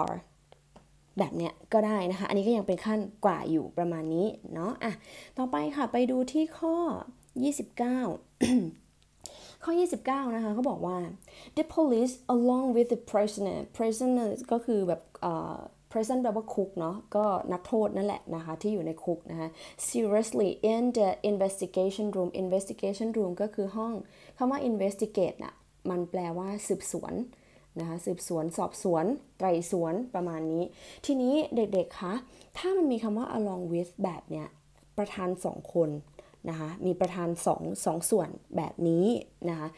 are แบบเนี้ยก็ได้นะคะ อันนี้ก็ยังเป็นขั้นกว่าอยู่ประมาณนี้ เนาะอ่ะต่อไปค่ะ ไปดูที่ข้อ 29 ข้อ 29 นะคะ เขาบอกว่า the police along with the prisoner prisoner ก็คือแบบ เอ่อ prison แปลว่าคุกเนาะ ก็นักโทษนั่นแหละนะคะ ที่อยู่ในคุกนะคะ seriously in the investigation room investigation room ก็คือห้องคำว่า investigate นะมันแปลว่าสืบสวนนะคะสืบสวนสอบสวนไตรสวนประมาณนี้ ทีนี้เด็กๆคะถ้ามันมีคำว่า along with แบบเนี้ยประธานสองคนนะคะมีประธานสองสองส่วนแบบนี้นะคะ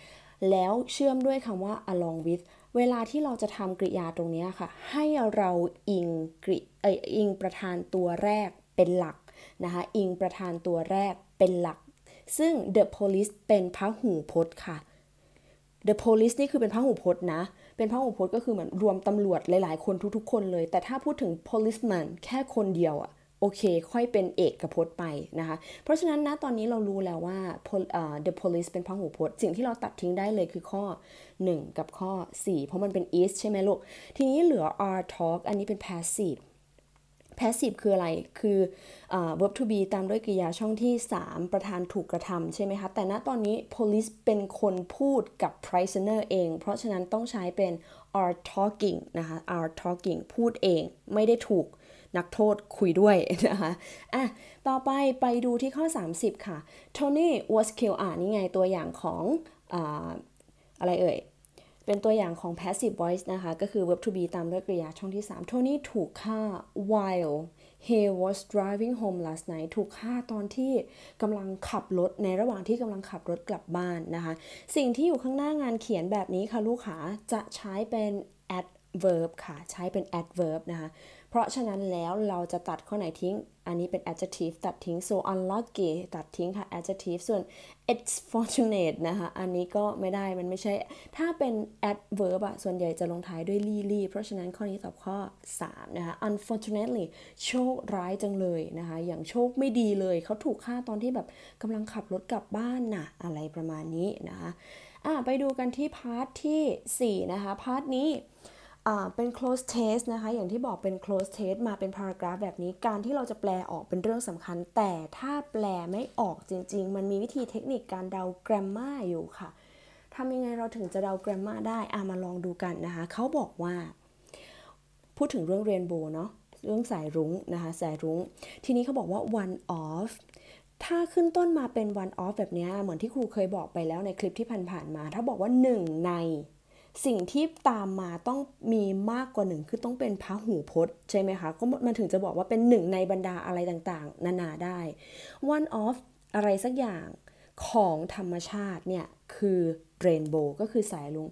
แล้วเชื่อมด้วยคำว่า along with เวลาที่เราจะทำกริยาตรงนี้ค่ะ ให้เราอิงกริเอออิงประธานตัวแรกเป็นหลักนะคะอิงประธานตัวแรกเป็นหลัก ซึ่ง the police เป็นพระหูพจน์ค่ะ the police นี่คือเป็นพระหูพจน์นะเป็นพระหูพจน์ก็คือเหมือนรวมตำรวจหลายๆคนทุกๆคนเลย แต่ถ้าพูดถึง policeman แค่คนเดียวอะโอเค ค่อยเป็นเอกกพจน์ไปนะคะ เพราะฉะนั้นนะตอนนี้เรารู้แล้วว่า the police เป็นพหูพจน์ สิ่งที่เราตัดทิ้งได้เลยคือข้อ 1 กับข้อ 4 เพราะมันเป็น is ใช่ไหมลูกทีนี้เหลือ are talk อันนี้เป็น passive passive คืออะไร คืออ verb to be ตามด้วยกริยาช่องที่ 3 ประธานถูกกระทำใช่ไหมคะ แต่ณตอนนี้ police เป็นคนพูดกับ prisoner เอง เพราะฉะนั้นต้องใช้เป็น are talking นะคะ are talking พูดเอง ไม่ได้ถูกนักโทษคุยด้วยนะคะอ่ะ ต่อไปไปดูที่ข้อ 30 ค่ะ Tony was killed อ่านี่ไง ตัวอย่างของอะไรเอ่ยเป็นตัวอย่างของ passive voice นะคะ ก็คือ verb to be ตามด้วยกริยาช่องที่3โทนี่ถูกฆ่า while he was driving home last night ถูกฆ่าตอนที่กำลังขับรถ ในระหว่างที่กำลังขับรถกลับบ้านนะคะ สิ่งที่อยู่ข้างหน้างานเขียนแบบนี้ค่ะลูกค้าจะใช้เป็น adverb ค่ะ ใช้เป็น adverb นะคะ เพราะฉะนั้นแล้วเราจะตัดข้อไหนทิ้งอันนี้เป็น adjective ตัดทิ้ง so unlucky ตัดทิ้งค่ะ adjective ส่วน it's fortunate นะคะ อันนี้ก็ไม่ได้ มันไม่ใช่ ถ้าเป็น adverb อะส่วนใหญ่จะลงท้ายด้วย ly เพราะฉะนั้นข้อนี้ตอบข้อ 3 นะคะ unfortunately โชคร้ายจังเลยนะคะ อย่างโชคไม่ดีเลย เขาถูกฆ่าตอนที่แบบกำลังขับรถกลับบ้านนะ่ะอะไรประมาณนี้นะคะะไปดูกันที่พาร์ทที่ 4 นะคะพาร์ทนี้เป็น close test นะคะ อย่างที่บอกเป็น close test มาเป็น paragraph แบบนี้ การที่เราจะแปลออกเป็นเรื่องสำคัญ แต่ถ้าแปลไม่ออกจริงๆ มันมีวิธีเทคนิคการเดา grammar อยู่ค่ะทำยังไงเราถึงจะเดา grammar ได้อามาลองดูกันนะคะเขาบอกว่า พูดถึงเรื่องเรนโบว์เนาะ เรื่องสายรุ้งนะคะ สายรุง้ง ทีนี้เขาบอกว่า one of ถ้าขึ้นต้นมาเป็น one of แบบนี้ เหมือนที่ครูเคยบอกไปแล้วในคลิปที่ผ่านๆ มา ถ้าบอกว่า 1 ในสิ่งที่ตามมาต้องมีมากกว่าหนึ่งคือต้องเป็นพระหูพจน์ใช่ไหมคะก็มันถึงจะบอกว่าเป็นหนึ่งในบรรดาอะไรต่างๆ นานาได้ one of อะไรสักอย่างของธรรมชาติเนี่ยคือเรนโบว์ก็คือสายลุง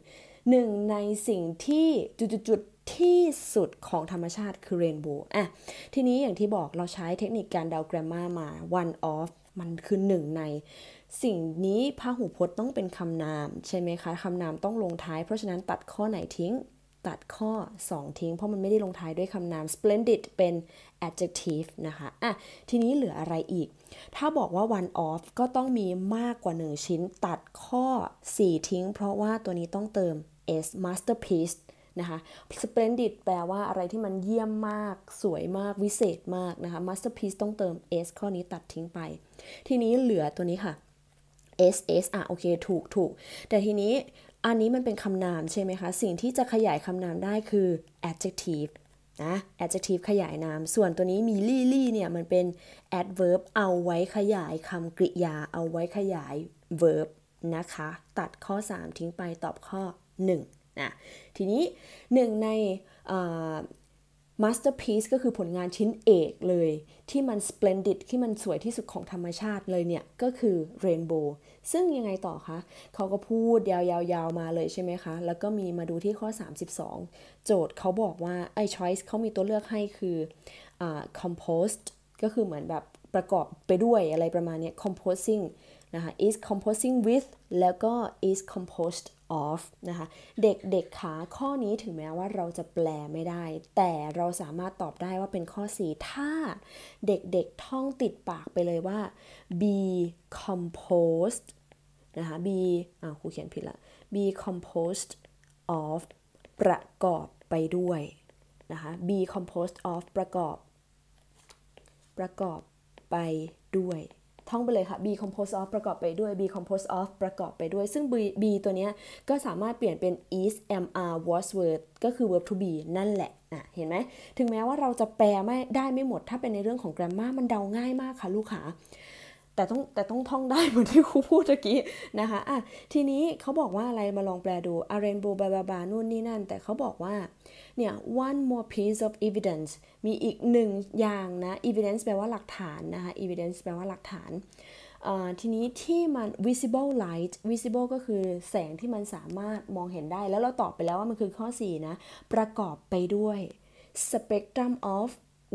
หนึ่งในสิ่งที่จุดๆที่สุดของธรรมชาติคือเรนโบว์อ่ะทีนี้อย่างที่บอกเราใช้เทคนิคการเดาแกรมมามา one of มันคือหนึ่งในสิ่งนี้พหูพจน์ต้องเป็นคำนามใช่ไหมคะ คำนามต้องลงท้าย เพราะฉะนั้นตัดข้อไหนทิ้ง ตัดข้อ 2 ทิ้ง เพราะมันไม่ได้ลงท้ายด้วยคำนาม splendid เป็น adjective นะคะอ่ะทีนี้เหลืออะไรอีก ถ้าบอกว่า one off ก็ต้องมีมากกว่า 1 ชิ้น ตัดข้อ 4 ทิ้ง เพราะว่าตัวนี้ต้องเติม s masterpiece นะคะ splendid แปลว่าอะไรที่มันเยี่ยมมาก สวยมาก วิเศษมากนะคะ masterpiece ต้องเติม s ข้อนี้ตัดทิ้งไป ทีนี้เหลือตัวนี้ค่ะ s s อ่ะ โอเคถูกถูก แต่ทีนี้อันนี้มันเป็นคำนามใช่ไหมคะ สิ่งที่จะขยายคำนามได้คือ adjective นะ adjective ขยายนามส่วนตัวนี้มีลี่ลี่เนี่ย มันเป็น adverb เอาไว้ขยายคำกริยาเอาไว้ขยาย verb นะคะ ตัดข้อ 3 ทิ้งไปตอบข้อ 1 นะ ทีนี้หนึ่งใน masterpiece ก็คือผลงานชิ้นเอกเลย ที่มัน splendid ที่มันสวยที่สุดของธรรมชาติเลยเนี่ย ก็คือเรนโบว์ซึ่งยังไงต่อคะเขาก็พูดยาวๆๆมาเลยใช่ไหมคะ แล้วก็มีมาดูที่ข้อ 32 โจทย์เขาบอกว่าไอ้ choice เขามีตัวเลือกให้คือ uh, compost ก็คือเหมือนแบบประกอบไปด้วยอะไรประมาณนี้ composing นะคะ is composing with แล้วก็ is composed off นะคะเด็กเด็กขาข้อนี้ถึงแม้ว่าเราจะแปลไม่ได้ แต่เราสามารถตอบได้ว่าเป็นข้อ 4 ถ้าเด็กเด็กท่องติดปากไปเลยว่า be composed นะคะ be อ่าครูเขียนผิดละ be composed of ประกอบไปด้วยนะคะ be composed of ประกอบ ประกอบไปด้วยท่องไปเลยค่ะ be composed of ประกอบไปด้วย be composed of ประกอบไปด้วย ซึ่ง be ตัวนี้ก็สามารถเปลี่ยนเป็น is am are was were ก็คือ verb to be นั่นแหละอ่ะเห็นไหม ถึงแม้ว่าเราจะแปลไม่ได้ไม่หมดถ้าเป็นในเรื่องของ grammar มันเดาง่ายมากค่ะลูกค่ะแต่ต้องแต่ต้องท่องได้เหมือนที่ครูพูดเมื่อกี้ นะคะอ่ะทีนี้เขาบอกว่าอะไรมาลองแปลดูอาร i n b o w บาบาบานู่นนี่นั่น แต่เขาบอกว่าเนี่ย one more piece of evidence มีอีกหนึ่งอย่างนะ evidence แปลว่าหลักฐานนะคะ evidence แปลว่าหลักฐานทีนี้ที่มัน visible light visible ก็คือแสงที่มันสามารถมองเห็นได้ แล้วเราตอบไปแล้วว่ามันคือข้อ 4 นะ ประกอบไปด้วย spectrum of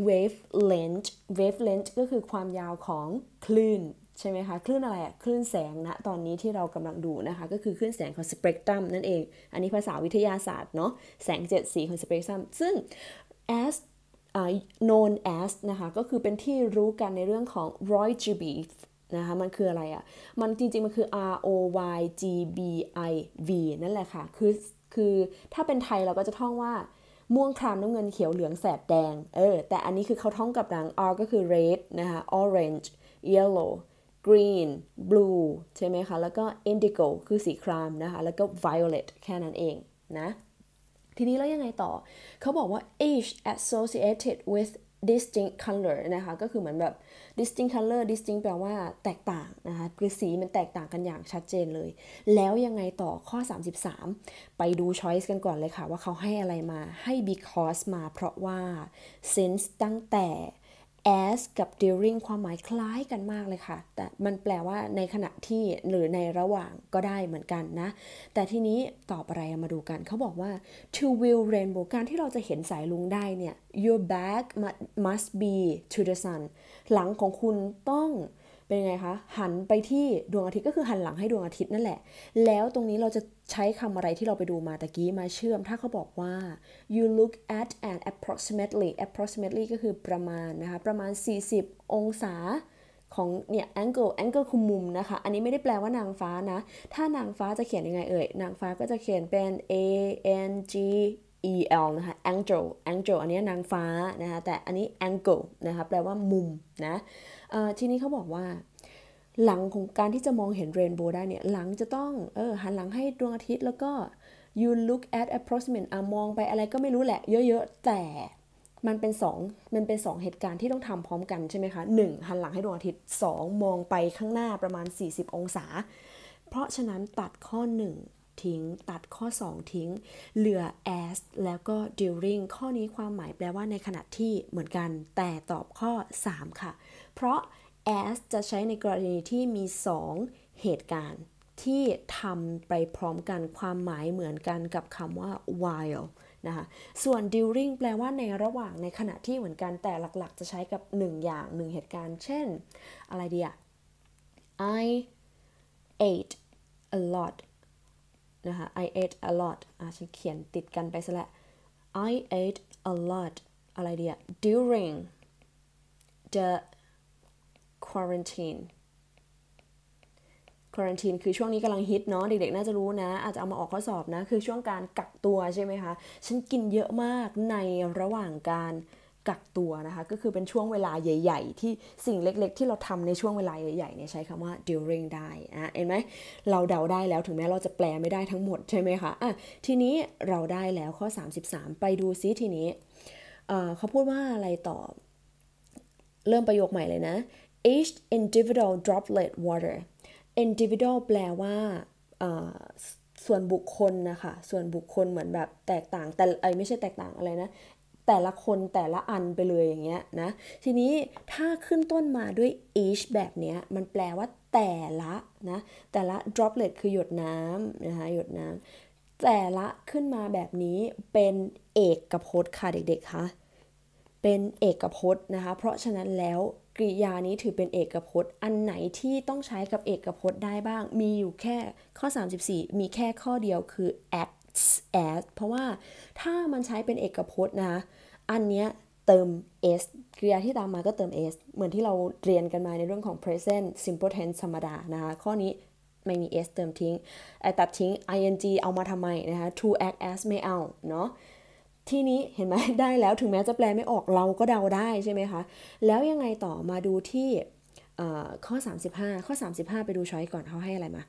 wavelength wavelength ก็คือความยาวของคลื่น ใช่ไหมคะคลื่นอะไรอะคลื่นแสงนะตอนนี้ที่เรากำลังดูนะคะ ก็คือคลื่นแสงของสเปกตรัมนั่นเอง อันนี้ภาษาวิทยาศาสตร์เนาะแสงเจ็ดสีของสเปกตรัมซึ่ง as u known as นะคะก็คือเป็นที่รู้กันในเรื่องของ Roy G B นะคะมันคืออะไรอะมันจริงๆ มันคือ R O Y G B I V นั่นแหละค่ะ คือคือถ้าเป็นไทยเราก็จะท่องว่าม่วงครามน้ำเงินเขียวเหลืองแสดแดงเออแต่อันนี้คือเขาท่องกับหลัง R ก็คือ red นะคะ orange yellow green blue ใช่ไหมคะ แล้วก็ indigo คือสีครามนะคะ แล้วก็ violet แค่นั้นเองนะ ทีนี้แล้วยังไงต่อเขาบอกว่า each associated with distinct color นะคะ ก็คือเหมือนแบบ distinct color distinct แปลว่าแตกต่าง นะคะคือ สี มันแตกต่างกันอย่างชัดเจนเลย แล้วยังไงต่อข้อ 33 ไปดู choice กันก่อนเลยค่ะ ว่าเขาให้อะไรมาให้ because มาเพราะว่า since ตั้งแต่ as กับ during ความหมายคล้ายกันมากเลยค่ะ แต่มันแปลว่าในขณะที่หรือในระหว่างก็ได้เหมือนกันนะ แต่ทีนี้ตอบอะไรมาดูกันเขาบอกว่า to view rainbow การที่เราจะเห็นสายลุงได้เนี่ย your back must be to the sun หลังของคุณต้องเป็นไงคะ หันไปที่ดวงอาทิตย์ก็คือหันหลังให้ดวงอาทิตย์นั่นแหละ แล้วตรงนี้เราจะใช้คำอะไรที่เราไปดูมาตะกี้มาเชื่อมถ้าเขาบอกว่า you look at an approximately approximately ก็คือประมาณนะคะ ประมาณ 40 องศาของเนี่ย angle angle คือมุมนะคะ อันนี้ไม่ได้แปลว่านางฟ้านะ ถ้านางฟ้าจะเขียนยังไงเอ่ย นางฟ้าก็จะเขียนเป็น a n g e l นะคะ angel angel อันนี้นางฟ้านะคะแต่อันนี้ angle นะคะแปลว่ามุมนะทีนี้เขาบอกว่าหลังของการที่จะมองเห็นเรนโบว์ได้เนี่ย หลังจะต้องเออหันหลังให้ดวงอาทิตย์แล้วก็ you look at approximate อ่ะมองไปอะไรก็ไม่รู้แหละ เยอะๆ แต่มันเป็นสองมันเป็นสองเหตุการณ์ที่ต้องทำพร้อมกันใช่ไหมคะหนึ่งหันหลังให้ดวงอาทิตย์สองมองไปข้างหน้าประมาณ 40 องศา เพราะฉะนั้นตัดข้อหนึ่งทิ้งตัดข้อ 2 ทิ้งเหลือ as แล้วก็ during ข้อนี้ความหมายแปลว่าในขณะที่เหมือนกันแต่ตอบข้อ 3 ค่ะ เพราะ as จะใช้ในกรณีที่มี2เหตุการณ์ ที่ทำไปพร้อมกันความหมายเหมือนกันกับคำว่า while นะคะส่วน during แปลว่าในระหว่างในขณะที่เหมือนกันแต่หลักๆ จะใช้กับ 1 อย่าง 1 เหตุการณ์เช่นอะไรดีอะ I ate a lot นะคะ I ate a lot อ่ะฉันเขียนติดกันไปซะละ I ate a lot อะไรเดีย during the quarantine quarantine คือช่วงนี้กำลังฮิตเนาะเด็กๆน่าจะรู้นะ อาจจะเอามาออกข้อสอบนะ คือช่วงการกักตัวใช่ไหมคะ ฉันกินเยอะมากในระหว่างการกักตัวนะคะ ก็คือเป็นช่วงเวลาใหญ่ ๆ ที่สิ่งเล็กๆ ที่เราทำในช่วงเวลาใหญ่ๆเนี่ยใช้คำว่า during ได้นะเห็นไหมเราเดาได้แล้วถึงแม้เราจะแปลไม่ได้ทั้งหมดใช่ไหมคะอ่ะทีนี้เราได้แล้วข้อ 33 ไปดูซิทีนี้เขาพูดว่าอะไรต่อ เริ่มประโยคใหม่เลยนะ each individual droplet water individual แปลว่าส่วนบุคคลนะคะส่วนบุคคลเหมือนแบบแตกต่าง แต่ไอ้ไม่ใช่แตกต่างอะไรนะแต่ละคนแต่ละอันไปเลยอย่างเงี้ยนะทีนี้ถ้าขึ้นต้นมาด้วย each แบบเนี้ยมันแปลว่าแต่ละนะแต่ละ droplet คือหยดน้ำนะคะหยดน้ำแต่ละขึ้นมาแบบนี้เป็นเอกกพจน์ค่ะเด็กๆคะเป็นเอกพจน์นะคะเพราะฉะนั้นแล้วกริยานี้ถือเป็นเอกพจน์อันไหนที่ต้องใช้กับเอกพจน์ได้บ้างมีอยู่แค่ข้อ 34 มีแค่ข้อเดียวคือ at as เพราะว่าถ้ามันใช้เป็นเอกพจน์นะ อันเนี้ยเติม s กริยาที่ตามมาก็เติม s เหมือนที่เราเรียนกันมาในเรื่องของ present simple tense ธรรมดา นะคะ ข้อนี้ไม่มี s เติมทิ้งตัดทิ้ง ing เอามาทำไมนะคะ to act as ไม่เอาเนาะทีนี้เห็นไหมได้แล้วถึงแม้จะแปลไม่ออกเราก็เดาได้ใช่ไหมคะ แล้วยังไงต่อมาดูที่ข้อ 35 ข้อ 35 ไปดูช้อยก่อนเขาให้อะไรมา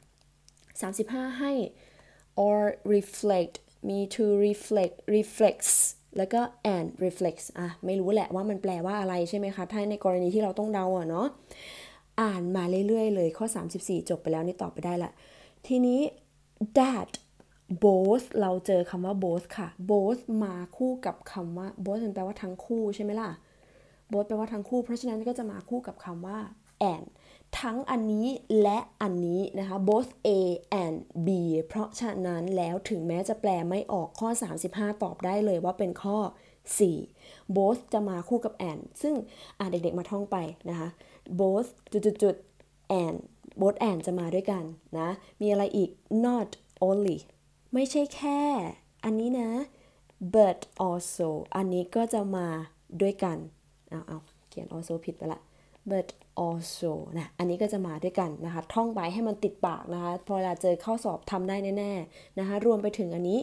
35 ให้ or reflect มี to reflect reflects แล้วก็ and reflects อ่ะไม่รู้แหละว่ามันแปลว่าอะไรใช่ไหมคะ ถ้าในกรณีที่เราต้องเดาอ่ะเนาะอ่านมาเรื่อยๆเลยข้อ 34 จบไปแล้วนี่ตอบไปได้ละ ทีนี้ that both เราเจอคำว่า both ค่ะ both มาคู่กับคำว่า both มันแปลว่าทั้งคู่ใช่ไหมล่ะ both แปลว่าทั้งคู่เพราะฉะนั้นก็จะมาคู่กับคำว่า and ทั้งอันนี้และอันนี้นะคะ both A and B เพราะฉะนั้นแล้วถึงแม้จะแปลไม่ออกข้อ 35 ตอบได้เลยว่าเป็นข้อ 4 both จะมาคู่กับ and ซึ่งเด็กๆ มาท่องไปนะคะ both จุดๆ and both and จะมาด้วยกันนะ มีอะไรอีก not only ไม่ใช่แค่ อันนี้นะ but also อันนี้ก็จะมาด้วยกัน เอาเอาเขียน also ผิดไปละ but also นะอันนี้ก็จะมาด้วยกันนะคะ ท่องไปให้มันติดปากนะคะ พอเวลาเจอข้อสอบทำได้แน่ๆนะคะ รวมไปถึงอันนี้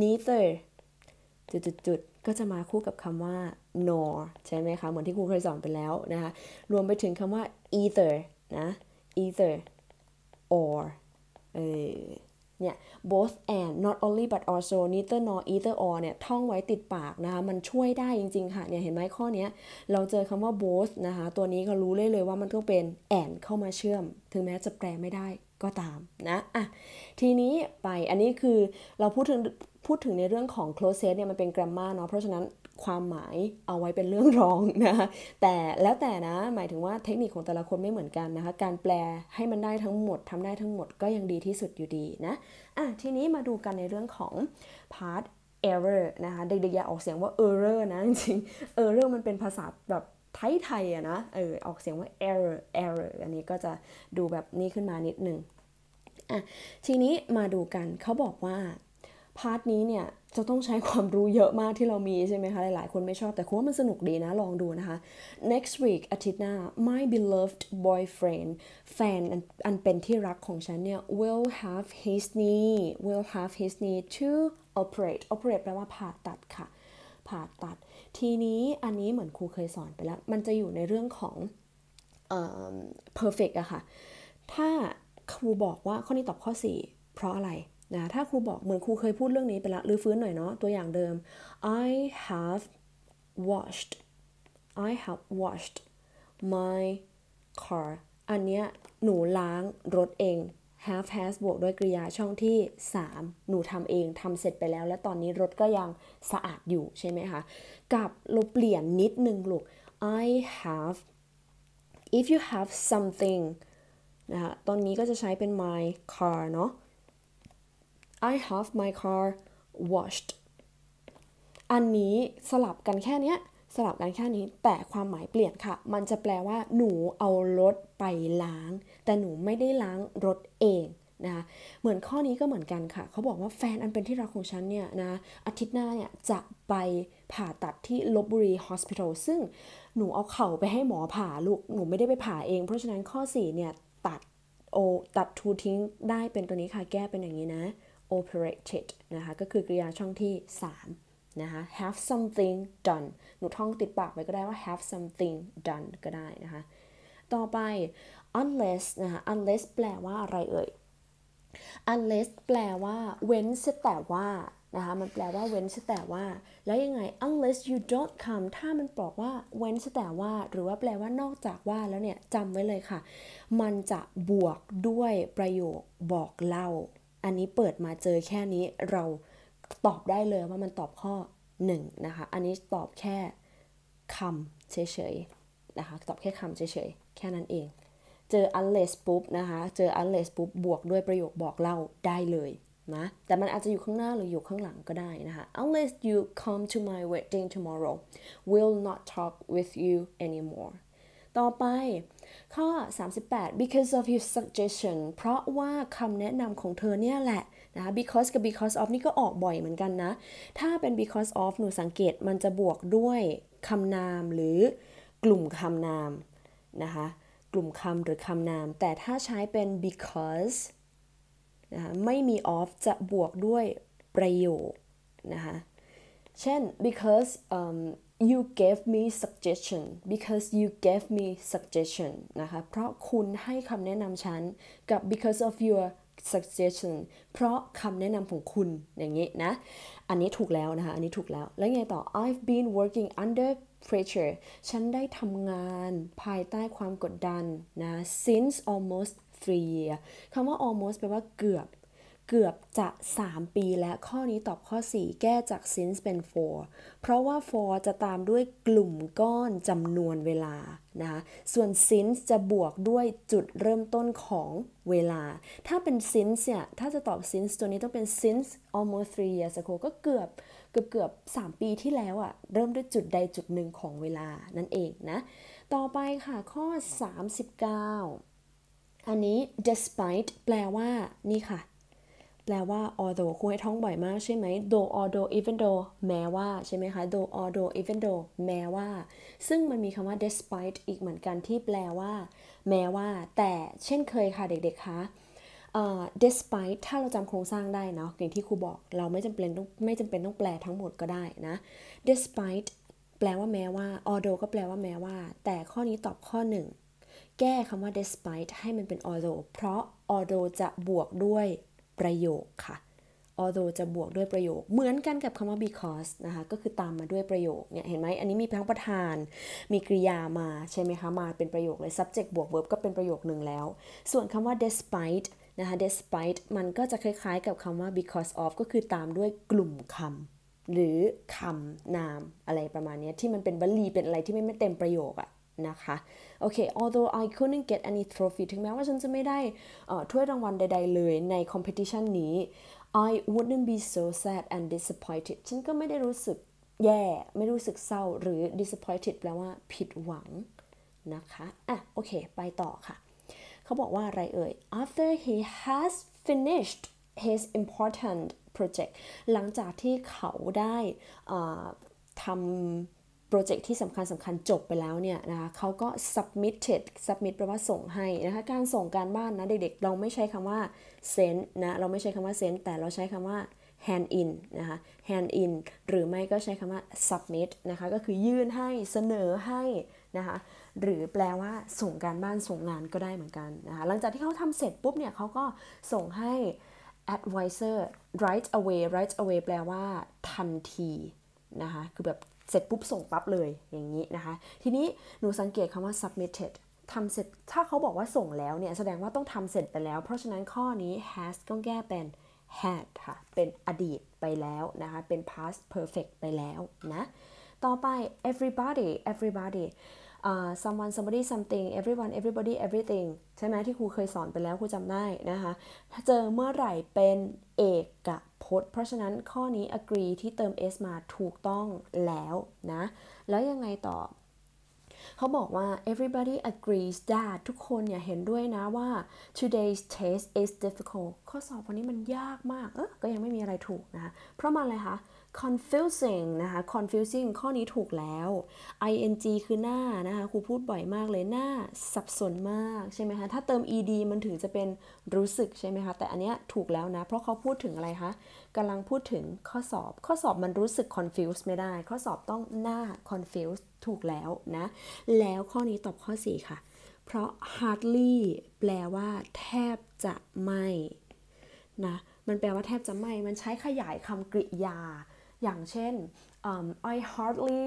neither จุดๆ ก็จะมาคู่กับคำว่า nor ใช่ไหมคะ เหมือนที่ครูเคยสอนไปแล้วนะคะ รวมไปถึงคำว่า either นะ either or เออเนี่ย both and not only but also neither nor either or เนี่ยท่องไว้ติดปากนะคะมันช่วยได้จริงๆค่ะเนี่ยเห็นไหมข้อนี้เราเจอคำว่า both นะคะตัวนี้ก็รู้เลยเลยว่ามันต้องเป็น and เข้ามาเชื่อม ถึงแม้จะแปลไม่ได้ก็ตามนะอ่ะทีนี้ไปอันนี้คือเราพูดถึงพูดถึงในเรื่องของ close set เนี่ยมันเป็น grammar เนาะเพราะฉะนั้นความหมายเอาไว้เป็นเรื่องรองนะคะแต่แล้วแต่นะ หมายถึงว่าเทคนิคของแต่ละคนไม่เหมือนกันนะคะการแปลให้มันได้ทั้งหมดทำได้ทั้งหมดก็ยังดีที่สุดอยู่ดีนะอ่ะทีนี้มาดูกันในเรื่องของ part error นะคะเด็กๆอย่าออกเสียงว่า error นะจริง error มันเป็นภาษาแบบไทยๆอะนะเออออกเสียงว่า error error อันนี้ก็จะดูแบบนี้ขึ้นมานิดนึงอ่ะทีนี้มาดูกันเขาบอกว่าพาร์ทนี้เนี่ยจะต้องใช้ความรู้เยอะมากที่เรามีใช่ไหมคะหลายๆ คนไม่ชอบแต่คุณว่ามันสนุกดีนะลองดูนะคะ next week อาทิตย์หน้า my beloved boyfriend แฟนอันเป็นที่รักของฉันเนี่ย will have his knee will have his knee to operate operate แปลว่าผ่าตัดค่ะผ่าตัดทีนี้อันนี้เหมือนครูเคยสอนไปแล้ว มันจะอยู่ในเรื่องของ perfect อะค่ะ ถ้าครูบอกว่าข้อนี้ตอบข้อ 4 เพราะอะไรนะถ้าครูบอกเหมือนครูเคยพูดเรื่องนี้ไปละรื้อฟื้นหน่อยเนาะตัวอย่างเดิม I have washed I have washed my car อันเนี้ยหนูล้างรถเอง have has บวกด้วยกริยาช่องที่ 3 หนูทำเองทำเสร็จไปแล้วและตอนนี้รถก็ยังสะอาดอยู่ใช่ไหมคะกับเราเปลี่ยนนิดนึงลูก I have if you have something นะคะตอนนี้ก็จะใช้เป็น my car เนาะ I have my car washed อันนี้สลับกันแค่นี้สลับกันแค่นี้แต่ความหมายเปลี่ยนค่ะ มันจะแปลว่าหนูเอารถไปล้าง แต่หนูไม่ได้ล้างรถเองนะคะเหมือนข้อนี้ก็เหมือนกันค่ะ เขาบอกว่าแฟนอันเป็นที่รักของฉันเนี่ยนะอาทิตย์หน้าเนี่ยจะไปผ่าตัดที่ลบบุรีฮอสพิทอลซึ่งหนูเอาเข่าไปให้หมอผ่าลูกหนูไม่ได้ไปผ่าเองเพราะฉะนั้นข้อ4เนี่ยตัดโอตัดทูทิ้งได้เป็นตัวนี้ค่ะแก้เป็นอย่างนี้นะ operated นะคะก็คือกริยาช่องที่3นะคะ have something done หนูท่องติดปากไว้ก็ได้ว่า have something done ก็ได้นะคะต่อไป unless นะคะ unless แปลว่าอะไรเอ่ย unless แปลว่าเว้นแต่ว่านะคะมันแปลว่าเว้นแต่ว่า แล้วยังไง unless you don't come ถ้ามันบอกว่าเว้นแต่ว่าหรือว่าแปลว่านอกจากว่า แล้วเนี่ยจำไว้เลยค่ะ มันจะบวกด้วยประโยคบอกเล่าอันนี้เปิดมาเจอแค่นี้เราตอบได้เลยว่ามันตอบข้อ1นะคะอันนี้ตอบแค่คำเฉยๆนะคะตอบแค่คำเฉยๆ แค่นั้นเองเจอ unless ปุ๊บนะคะเจอ unless ปุ๊บบวกด้วยประโยคบอกเล่าได้เลยนะแต่มันอาจจะอยู่ข้างหน้าหรืออยู่ข้างหลังก็ได้นะคะ unless you come to my wedding tomorrow will not talk with you anymore ต่อไป ข้อ 38 because of your suggestion เพราะว่าคำแนะนำของเธอเนี่ยแหละนะ because กับ because of นี่ก็ออกบ่อยเหมือนกันนะ ถ้าเป็น because of หนูสังเกต มันจะบวกด้วยคำนามหรือกลุ่มคำนาม นะคะ กลุ่มคำหรือคำนาม แต่ถ้าใช้เป็น because นะคะไม่มี of จะบวกด้วยประโยคนะคะ เช่น because um, you gave me suggestion because you gave me suggestion นะคะเพราะคุณให้คำแนะนำฉัน กับ because of your suggestion เพราะคำแนะนำของคุณอย่างนี้นะ อันนี้ถูกแล้วนะคะ อันนี้ถูกแล้ว แล้วไงต่อ I've been working under pressure ฉันได้ทำงานภายใต้ความกดดันนะ since almost three year คำว่า almost แปลว่าเกือบเกือบจะ 3 ปีและข้อนี้ตอบข้อ 4 แก้จาก since เป็น for เพราะว่า for จะตามด้วยกลุ่มก้อนจำนวนเวลานะคะส่วน since จะบวกด้วยจุดเริ่มต้นของเวลา ถ้าเป็น since เนี่ยถ้าจะตอบ since ตัวนี้ต้องเป็น since almost three years ago ก็เกือบเกือบเกือบ3ปีที่แล้วอะเริ่มด้วยจุดใดจุดหนึ่งของเวลา นั่นเองนะ ต่อไปค่ะข้อ 39 อันนี้ despite แปลว่านี่ค่ะแปลว่า although ครูให้ท่องบ่อยมากใช่ไหม though although even though แม้ว่าใช่ไหมคะ though although even though แม้ว่า ซึ่งมันมีคำว่า despite อีกเหมือนกันที่แปลว่า แม้ว่า แต่เช่นเคยค่ะเด็กๆ คะ uh, despite ถ้าเราจำโครงสร้างได้เนาะอย่างที่ครูบอกเราไม่จำเป็นต้องไม่จำเป็นต้องแปลทั้งหมดก็ได้นะ despite แปลว่าแม้ว่า although ก็แปลว่าแม้ว่า แต่ข้อนี้ตอบข้อหนึ่งแก้คำว่า despite ให้มันเป็น although เพราะ although จะบวกด้วยประโยคค่ะ although จะบวกด้วยประโยค เหมือนกันกับคำว่า because นะคะ ก็คือตามมาด้วยประโยค เนี่ย เห็นไหมอันนี้มีพังประธานมีกริยามา ใช่ไหมคะ มาเป็นประโยคเลย subject บวก verb ก็เป็นประโยคหนึ่งแล้ว ส่วนคำว่า despite นะคะ despite มันก็จะคล้ายๆกับคำว่า because of ก็คือตามด้วยกลุ่มคำ หรือคำนาม อะไรประมาณนี้ที่มันเป็นวลีเป็นอะไรที่ไม่เต็มประโยคอะนะคะโอเค although I couldn't get any trophy ถึงแม้ว่าฉันจะไม่ได้ถ้วยรางวัลใดๆ เลยในคอมเพติชันนี้ I wouldn't be so sad and disappointed ฉันก็ไม่ได้รู้สึก แย่ ไม่รู้สึกเศร้าหรือ disappointed แปลว่าผิดหวังนะคะอ่ะโอเค ไปต่อค่ะ เขาบอกว่าอะไรเอ่ย after he has finished his important project หลังจากที่เขาได้ทำโปรเจกต์ที่สำคัญสำคัญจบไปแล้วเนี่ยนะคะเขาก็ submitted submit แปลว่าส่งให้นะคะการส่งการบ้านนะเด็กๆเราไม่ใช้คำว่า send นะเราไม่ใช้คำว่า send แต่เราใช้คำว่า hand in นะคะ hand in หรือไม่ก็ใช้คำว่า submit นะคะก็คือยื่นให้เสนอให้นะคะหรือแปลว่าส่งการบ้านส่งงานก็ได้เหมือนกันนะคะหลังจากที่เขาทำเสร็จปุ๊บเนี่ยเขาก็ส่งให้ advisor right away right away แปลว่าทันทีนะคะคือแบบเสร็จปุ๊บส่งปั๊บเลย อย่างนี้นะคะ ทีนี้หนูสังเกตคำว่า submitted ทำเสร็จถ้าเขาบอกว่าส่งแล้วเนี่ยแสดงว่าต้องทำเสร็จไปแล้ว เพราะฉะนั้นข้อนี้ has ต้องแก้เป็น had ค่ะ เป็นอดีตไปแล้วนะคะ เป็น past perfect ไปแล้วนะ ต่อไป everybody everybody someone somebody something everyone everybody everything ใช่ไหมที่ครูเคยสอนไปแล้วครูจำได้นะคะ ถ้าเจอเมื่อไหร่เป็นเอกพจน์เพราะฉะนั้นข้อนี้ agree ที่เติม s มาถูกต้องแล้วนะ แล้วยังไงต่อ เขาบอกว่า everybody agrees that ทุกคนเนี่ยเห็นด้วยนะว่า today's test is difficult ข้อสอบวันนี้มันยากมากเออก็ยังไม่มีอะไรถูกนะะเพราะมันอะไรคะ confusing นะคะ confusing ข้อนี้ถูกแล้ว ing คือหน้านะคะ ครูพูดบ่อยมากเลยหน้าสับสนมากใช่ไหมคะ ถ้าเติม ed มันถึงจะเป็นรู้สึกใช่ไหมคะ แต่อันเนี้ยถูกแล้วนะ เพราะเขาพูดถึงอะไรคะกำลังพูดถึงข้อสอบ ข้อสอบมันรู้สึก confuse ไม่ได้ ข้อสอบต้องหน้า confuse ถูกแล้วนะ แล้วข้อนี้ตอบข้อ 4 ค่ะ เพราะ hardly แปลว่า แทบจะไม่นะ มันแปลว่าแทบจะไม่ มันใช้ขยายคำกริยาอย่างเช่น um, I hardly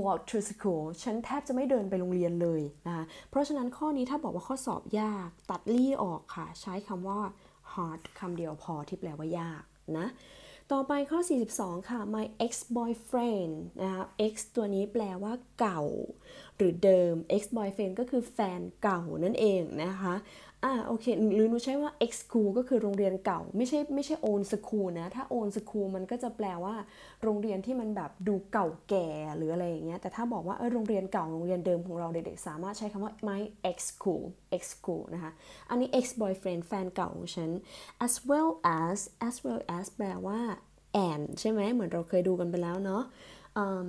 walk to school ฉันแทบจะไม่เดินไปโรงเรียนเลยนะเพราะฉะนั้นข้อนี้ถ้าบอกว่าข้อสอบยากตัดลี่ออกค่ะ ใช้คำว่า hard คำเดียวพอที่แปลว่ายากนะต่อไปข้อ 42 ค่ะ my ex boyfriend นะคะ ex ตัวนี้แปลว่าเก่าหรือเดิม ex boyfriend ก็คือแฟนเก่านั่นเองนะคะอ่าโอเคหรือหนูใช้ว่า ex school ก็คือโรงเรียนเก่าไม่ใช่ไม่ใช่ old school นะ ถ้า old school มันก็จะแปลว่า โรงเรียนที่มันแบบดูเก่าแก่หรืออะไรอย่างเงี้ยแต่ถ้าบอกว่าเออโรงเรียนเก่าโรงเรียนเดิมของเราเด็กๆ สามารถใช้คำว่า my ex school ex school นะคะอันนี้ ex boyfriend แฟนเก่าของฉัน as well as as well as แปลว่า and ใช่ไหมเหมือนเราเคยดูกันไปแล้วเนาะ um,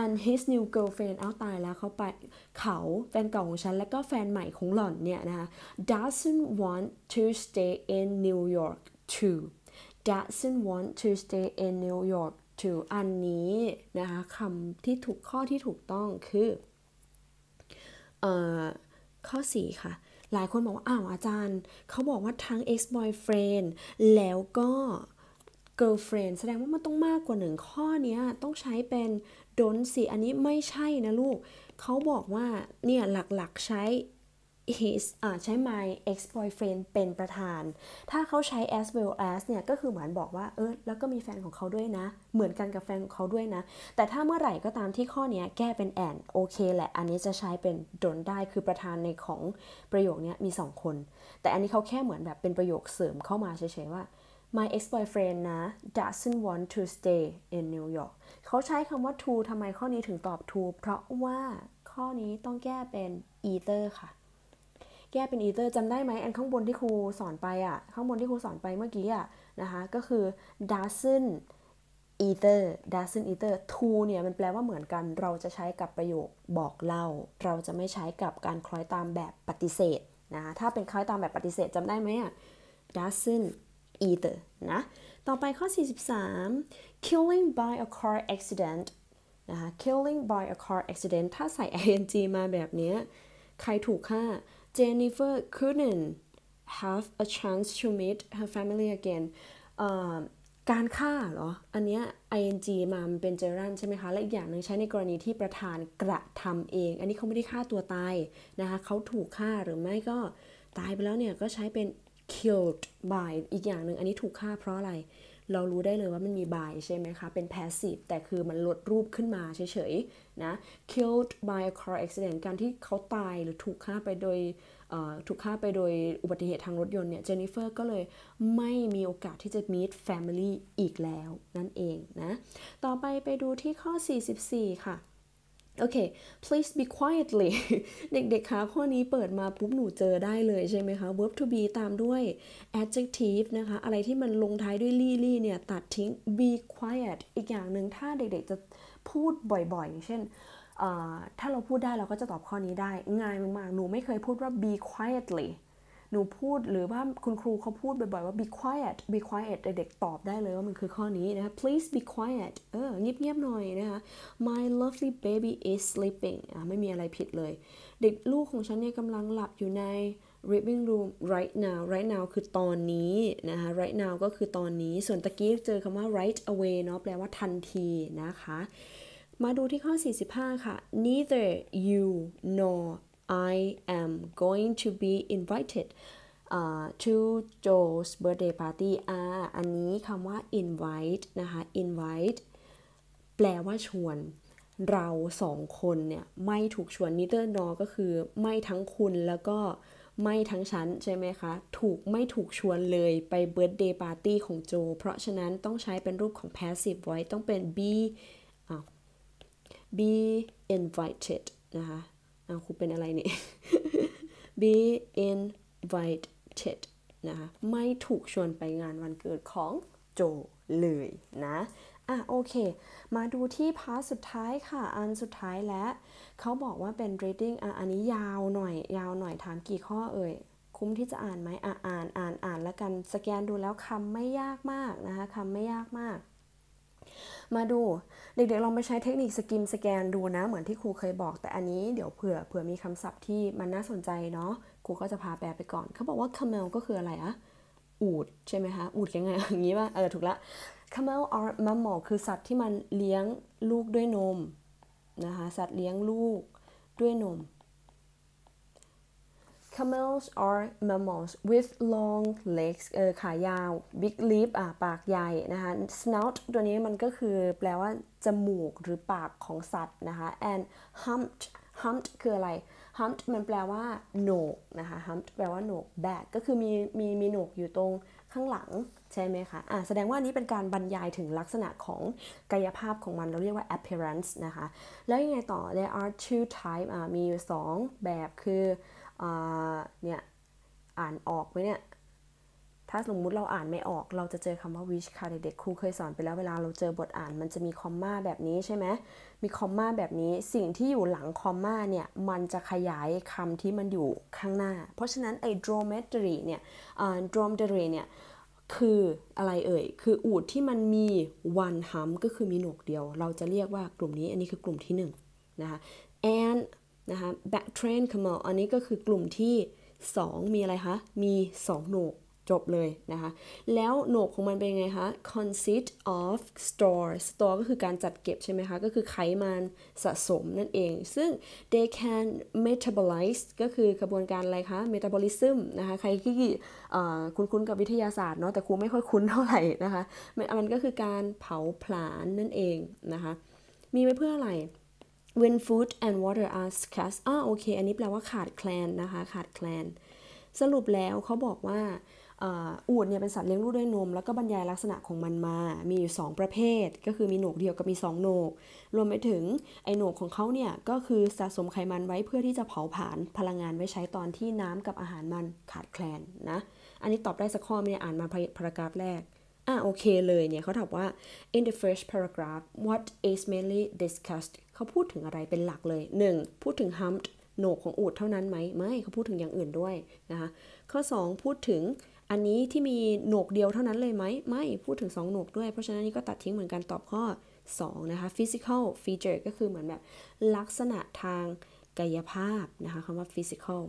and his new girlfriend เอาตายแล้วเขาไป เขาแฟนเก่าของฉันและก็แฟนใหม่ของหล่อนเนี่ยนะคะ doesn't want to stay in New York too doesn't want to stay in New York too อันนี้นะคะคำที่ถูกข้อที่ถูกต้องคืออข้อ 4 ค่ะ หลายคนบอกว่าอ้าวอาจารย์ เขาบอกว่าทั้ง ex boyfriend แล้วก็ girlfriend แสดงว่ามันต้องมากกว่าหนึ่งข้อนี้ต้องใช้เป็น don't สิอันนี้ไม่ใช่นะลูกเขาบอกว่าเนี่ย หลักๆใช้ his ใช้ my ex boyfriend เป็นประธาน ถ้าเขาใช้ as well as เนี่ย ก็คือเหมือนบอกว่า เออ แล้วก็มีแฟนของเขาด้วยนะ เหมือนกันกับแฟนของเขาด้วยนะ แต่ถ้าเมื่อไหร่ก็ตามที่ข้อนี้แก้เป็น and โอเคแหละอันนี้จะใช้เป็น don't ได้คือประธานในของประโยคนี้มี 2 คน แต่อันนี้เขาแค่เหมือนแบบเป็นประโยคเสริมเข้ามาเฉยๆว่า my ex boyfriend นะ doesn't want to stay in New York เขาใช้คำว่า t o ทำไมข้อนี้ถึงตอบ t o เพราะว่าข้อนี้ต้องแก้เป็น ether i ค่ะ แก้เป็น ether i จำได้ไหมอันข้างบนที่ครูสอนไปอะ่ะ ข้างบนที่ครูสอนไปเมื่อกี้อะ่ะนะคะ ก็คือ doesn't ether doesn't ether to เนี่ยมันแปลว่าเหมือนกันเราจะใช้กับประโยคบอกเล่า เราจะไม่ใช้กับการคล้อยตามแบบปฏิเสธนะ ถ้าเป็นคล้อยตามแบบปฏิเสธจำได้ไหมอ่ะ doesn't either นะต่อไปข้อ 43 killing by a car accident นะคะ killing by a car accident ถ้าใส่ ing มาแบบนี้ ใครถูกฆ่า Jennifer couldn't have a chance to meet her family again การฆ่าเหรอ อันเนี้ย ing มา มันเป็นเจ r รันใช่ไหมคะ และอีกอย่างหนึ่งใช้ในกรณีที่ประธานกระทำเอง อันนี้เขาไม่ได้ฆ่าตัวตายนะคะเขาถูกฆ่าหรือไม่ก็ตายไปแล้วเนี่ยก็ใช้เป็น killed by อีกอย่างหนึ่งอันนี้ถูกฆ่าเพราะอะไร เรารู้ได้เลยว่ามันมี by ใช่ไหมคะ เป็น passive แต่คือมันลดรูปขึ้นมาเฉยๆนะ killed by a car accident การที่เขาตายหรือถูกฆ่าไปโดยถูกฆ่าไปโดยอุบัติเหตุทางรถยนต์เนี่ย เจนนิเฟอร์ก็เลยไม่มีโอกาสที่จะ meet family อีกแล้วนั่นเองนะ ต่อไปไปดูที่ข้อ 44 ค่ะโอเค please be quietly เด็กๆคะข้อนี้เปิดมาปุ๊บหนูเจอได้เลยใช่ไหมคะ verb to be ตามด้วย adjective นะคะอะไรที่มันลงท้ายด้วยลี่ลี่เนี่ยตัดทิ้ง be quiet อีกอย่างหนึ่งถ้าเด็กๆ จะพูดบ่อยๆเช่นถ้าเราพูดได้เราก็จะตอบข้อนี้ได้ง่ายมากๆ หนูไม่เคยพูดว่า be quietly หนูพูดหรือว่าคุณครูเขาพูดบ่อยๆว่า be quiet be quiet เด็กตอบได้เลยว่ามันคือข้อนี้นะคะ please be quiet เออเงียบๆหน่อยนะคะ my lovely baby is sleeping อ่ะไม่มีอะไรผิดเลย เด็กลูกของฉันเนี่ยกำลังหลับอยู่ใน r i v i n g room right now right now คือตอนนี้นะคะ right now ก็คือตอนนี้ส่วนตะกี้เจอคำว่า right away เนาะแปลว่าทันทีนะคะมาดูที่ข้อ 45 ค่ะ neither you nor I am going to be invited uh, to Joe's birthday party อ่าอันนี้คำว่า invite นะคะ invite แปลว่าชวน เราสองคนเนี่ย ไม่ถูกชวน neither nor ก็คือไม่ทั้งคุณแล้วก็ไม่ทั้งชั้นใช่ไหมคะ ถูกไม่ถูกชวนเลยไปเบิร์ d เดย์ปาร์ตี้ของโจเพราะฉะนั้นต้องใช้เป็นรูปของ passive voice ต้องเป็น be be invited นะคะอาครูเป็นอะไรนี่ be invited นะคะไม่ถูกชวนไปงานวันเกิดของโจ เลยนะ อ่ะโอเค มาดูที่พาร์ทสุดท้ายค่ะ อันสุดท้ายแล้ว เขาบอกว่าเป็น reading อ่ะอันนี้ยาวหน่อยยาวหน่อย ถามกี่ข้อเอ่ย คุ้มที่จะอ่านไหมอ่ะอ่านอ่านอ่านแล้วกันสแกนดูแล้วคำไม่ยากมากนะคะคำไม่ยากมากมาดู เด็กๆ ลองไปใช้เทคนิคสกิมสแกนดูนะ เหมือนที่ครูเคยบอกแต่อันนี้เดี๋ยวเผื่อเผื่อมีคำศัพท์ที่มันน่าสนใจเนาะครูก็จะพาแปลไปก่อน เขาบอกว่า camel ก็คืออะไรอะอูดใช่ไหมคะ อูดยังไงอย่างนี้ว่าเออถูกละ camel are mammal คือสัตว์ที่มันเลี้ยงลูกด้วยนม นะคะสัตว์เลี้ยงลูกด้วยนม Camels are mammals with long legs เออขายาว big lip อ่ะปากใหญ่นะคะ snout ตัวนี้มันก็คือ แปลว่า จมูกหรือปากของสัตว์นะคะ and humped humped คืออะไร humped มันแปลว่าโหนกนะคะ humped แปลว่าโหนก back ก็คือมีมีมีโหนกอยู่ตรงข้างหลัง ใช่ไหมคะ อ่ะแสดงว่านี้เป็นการบรรยายถึงลักษณะของกายภาพของมันเราเรียกว่า appearance นะคะ แล้วยังไงต่อ there are two type อ่ะมีอยู่แบบคือเนี่ย อ่านออกไหมเนี่ยถ้าสมมุติเราอ่านไม่ออกเราจะเจอคำว่า w h i c h ค่ะเด็กๆครูเคยสอนไปแล้วเวลาเราเจอบทอ่านมันจะมี คอมมาแบบนี้ใช่ไหมมีคอมมาแบบนี้สิ่งที่อยู่หลังคอมมาเนี่ย มันจะขยายคำที่มันอยู่ข้างหน้าเพราะฉะนั้นไอ้ dromedary เนี่ย dromedary เนี่ยคืออะไรเอ่ยคืออูดที่มันมี one h ห m มก็คือมีหนวกเดียว เราจะเรียกว่ากลุ่มนี้อันนี้คือกลุ่มที่1นนะคะ and นะคะ backtrain ขมออันนี้ก็คือกลุ่มที่ 2 มีอะไรคะ มี2โหนกจบเลยนะคะ แล้วโหนกของมันเป็นไงคะ consist of store store ก็คือการจัดเก็บใช่ไหมคะ ก็คือไขมันสะสมนั่นเอง ซึ่ง they can metabolize ก็คือกระบวนการอะไรคะ metabolism นะคะใครที่คุ้นๆกับวิทยาศาสตร์เนาะ แต่ครูไม่ค่อยคุ้นเท่าไหร่นะคะ มันก็คือการเผาผลาญนั่นเองนะคะ มีไว้เพื่ออะไร when food and water are scarce อ่าโอเคอันนี้แปลว่าขาดแคลนนะคะ ขาดแคลน สรุปแล้วเขาบอกว่า อูดเนี่ยเป็นสัตว์เลี้ยงลูกด้วยนม แล้วก็บรรยายลักษณะของมันมา มีอยู่ 2 ประเภท ก็คือมีหนกเดียวกับมี2งหนก รวมไปถึง ไอ้หนกของเขาเนี่ย ก็คือสะสมไขมันไว้เพื่อที่จะเผาผลาญพลังงานไว้ใช้ตอนที่น้ำกับอาหารมันขาดแคลนนะ อันนี้ตอบได้สักข้อไม่ได้อ่านมาพารากราฟแรก อ่ะโอเคเลยเนี่ยเขาถามว่า in the first paragraph what is mainly discussed เขาพูดถึงอะไรเป็นหลักเลย 1. พูดถึง humped โหนกของอูดเท่านั้นไหมไม่ เขาพูดถึงอย่างอื่นด้วย นะคะข้อ 2 พูดถึงอันนี้ที่มีโหนกเดียวเท่านั้นเลยไหมไม่ พูดถึง2โหนกด้วยเพราะฉะนั้นนี่ก็ตัดทิ้งเหมือนกัน ตอบข้อ2นะคะ physical feature ก็คือเหมือนแบบลักษณะทางกายภาพนะคะคำว่า physical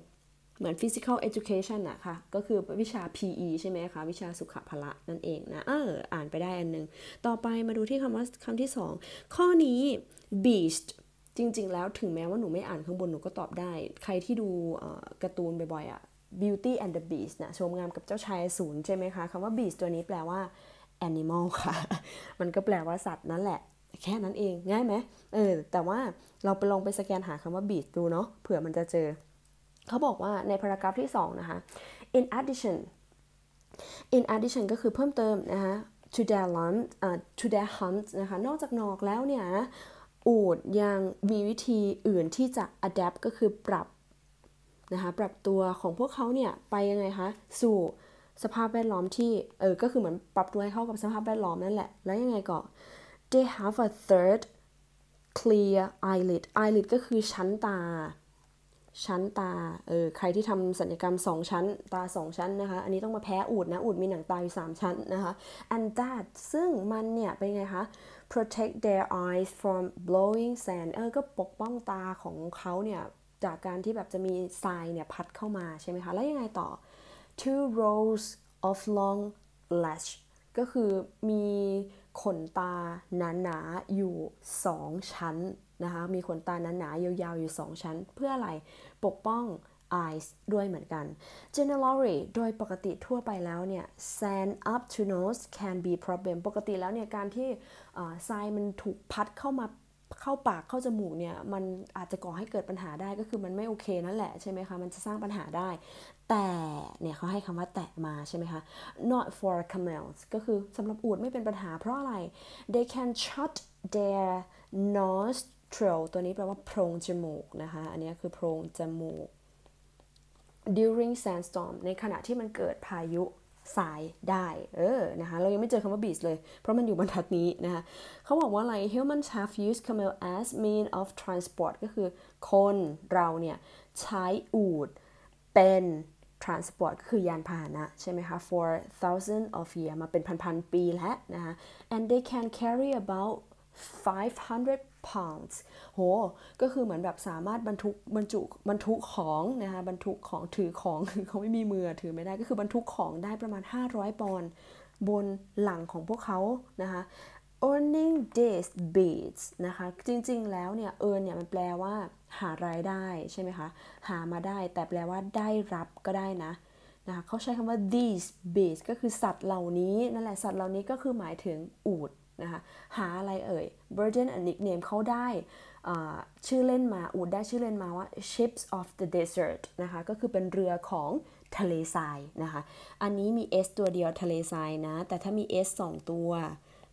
เหมือน physical education นะคะก็คือวิชา PE ใช่ไหมคะ วิชาสุขภระนั่นเองนะ เออ อ่านไปได้อันนึง ต่อไปมาดูที่คำว่าคำที่ 2 ข้อนี้ beast จริงๆ แล้วถึงแม้ว่าหนูไม่อ่านข้างบนหนูก็ตอบได้ ใครที่ดูการ์ตูนบ่อยๆอะ Beauty and the Beast นะชมงามกับเจ้าชายศูนย์ใช่ไหมคะ คำว่า beast ตัวนี้แปลว่า animal ค่ะ มันก็แปลว่าสัตว์นั่นแหละ แค่นั้นเอง ง่ายไหมเออ แต่ว่าเราไปลองไปสแกนหาคำว่า beast ดูเนาะ เผื่อมันจะเจอเขาบอกว่าในพารากราฟที่ 2 นะคะ in addition in addition ก็คือเพิ่มเติมนะคะ to their hunt to their hunt นะคะนอกจากนอกแล้วเนี่ย อูดยังมีวิธีอื่นที่จะ adapt ก็คือปรับนะคะปรับตัวของพวกเขาเนี่ย ไปยังไงคะ สู่สภาพแวดล้อมที่เออ ก็คือเหมือนปรับตัวให้เข้ากับสภาพแวดล้อมนั่นแหละ แล้วยังไงก็ they have a third clear eyelid eyelid ก็คือชั้นตาชั้นตาเออใครที่ทำสัญญกรรม 2 ชั้นตา 2 ชั้นนะคะ อันนี้ต้องมาแพ้อูดนะ อูดมีหนังตาอยู่3ชั้นนะคะ and that ซึ่งมันเนี่ย เป็นไงคะ protect their eyes from blowing sand เออ ก็ปกป้องตาของเขาเนี่ย จากการที่แบบจะมีทรายเนี่ย พัดเข้ามาใช่ไหมคะ แล้วยังไงต่อ two rows of long lash ก็คือมีขนตา หนา ๆ อยู่ 2 ชั้นนะคะมีขนตาหนาๆยาวๆอยู่ 2 ชั้น เพื่ออะไร ปกป้อง eyes ด้วยเหมือนกัน generally โดยปกติทั่วไปแล้วเนี่ย sand up to nose can be problem ปกติแล้วเนี่ยการที่ทรายมันถูกพัดเข้ามาเข้าปากเข้าจมูกเนี่ยมันอาจจะก่อให้เกิดปัญหาได้ก็คือมันไม่โอเค นั่นแหละใช่ไหมคะ มันจะสร้างปัญหาได้ แต่เนี่ยเขาให้คำว่าแตะมาใช่ไหมคะ not for camels ก็คือสำหรับอูดไม่เป็นปัญหา เพราะอะไร they can shut their nose t r i l ตัวนี้แปลว่าโพรงจมูก นะคะ อันนี้คือโพรงจมูก during sandstorm ในขณะที่มันเกิดพายุสายได้ เออ นะคะ เรายังไม่เจอคำว่า beast เลย เพราะมันอยู่บรรทัดนี้ นะคะ เขาบอกว่าอะไร humans have used camel as mean of transport ก็คือคนเราเนี่ย ใช้อูดเป็น transport ก็คือยานพาหนะใช่ไหมคะ for thousands of years มาเป็น พันๆปีแล้วนะคะ and they can carry about 500 pounds โห ก็คือเหมือนแบบสามารถบรรทุกบรรจุบรรทุกของนะคะบรรทุกของถือของเขาไม่มีมือถือไม่ได้ก็คือบรรทุกของได้ประมาณ 500 ปอนด์บนหลังของพวกเขานะคะ earning days beats นะคะจริง ๆ แล้วเนี่ย earn เนี่ย มันแปลว่า หารายได้ ใช่ไหมคะ หามาได้ แต่แปลว่าได้รับก็ได้นะนะคะเขาใช้คำว่า these b e a t s ก็คือสัตว์เหล่านี้ นั่นแหละ สัตว์เหล่านี้ก็คือหมายถึงอูดนะคะหาอะไรเอ่ย v i r g i n and nickname เขาได้ชื่อเล่นมา อูดได้ชื่อเล่นมาว่า ships of the desert นะคะ ก็คือเป็นเรือของทะเลทรายนะคะ อันนี้มี S ตัวเดียวทะเลทรายนะ แต่ถ้ามี S 2ตัว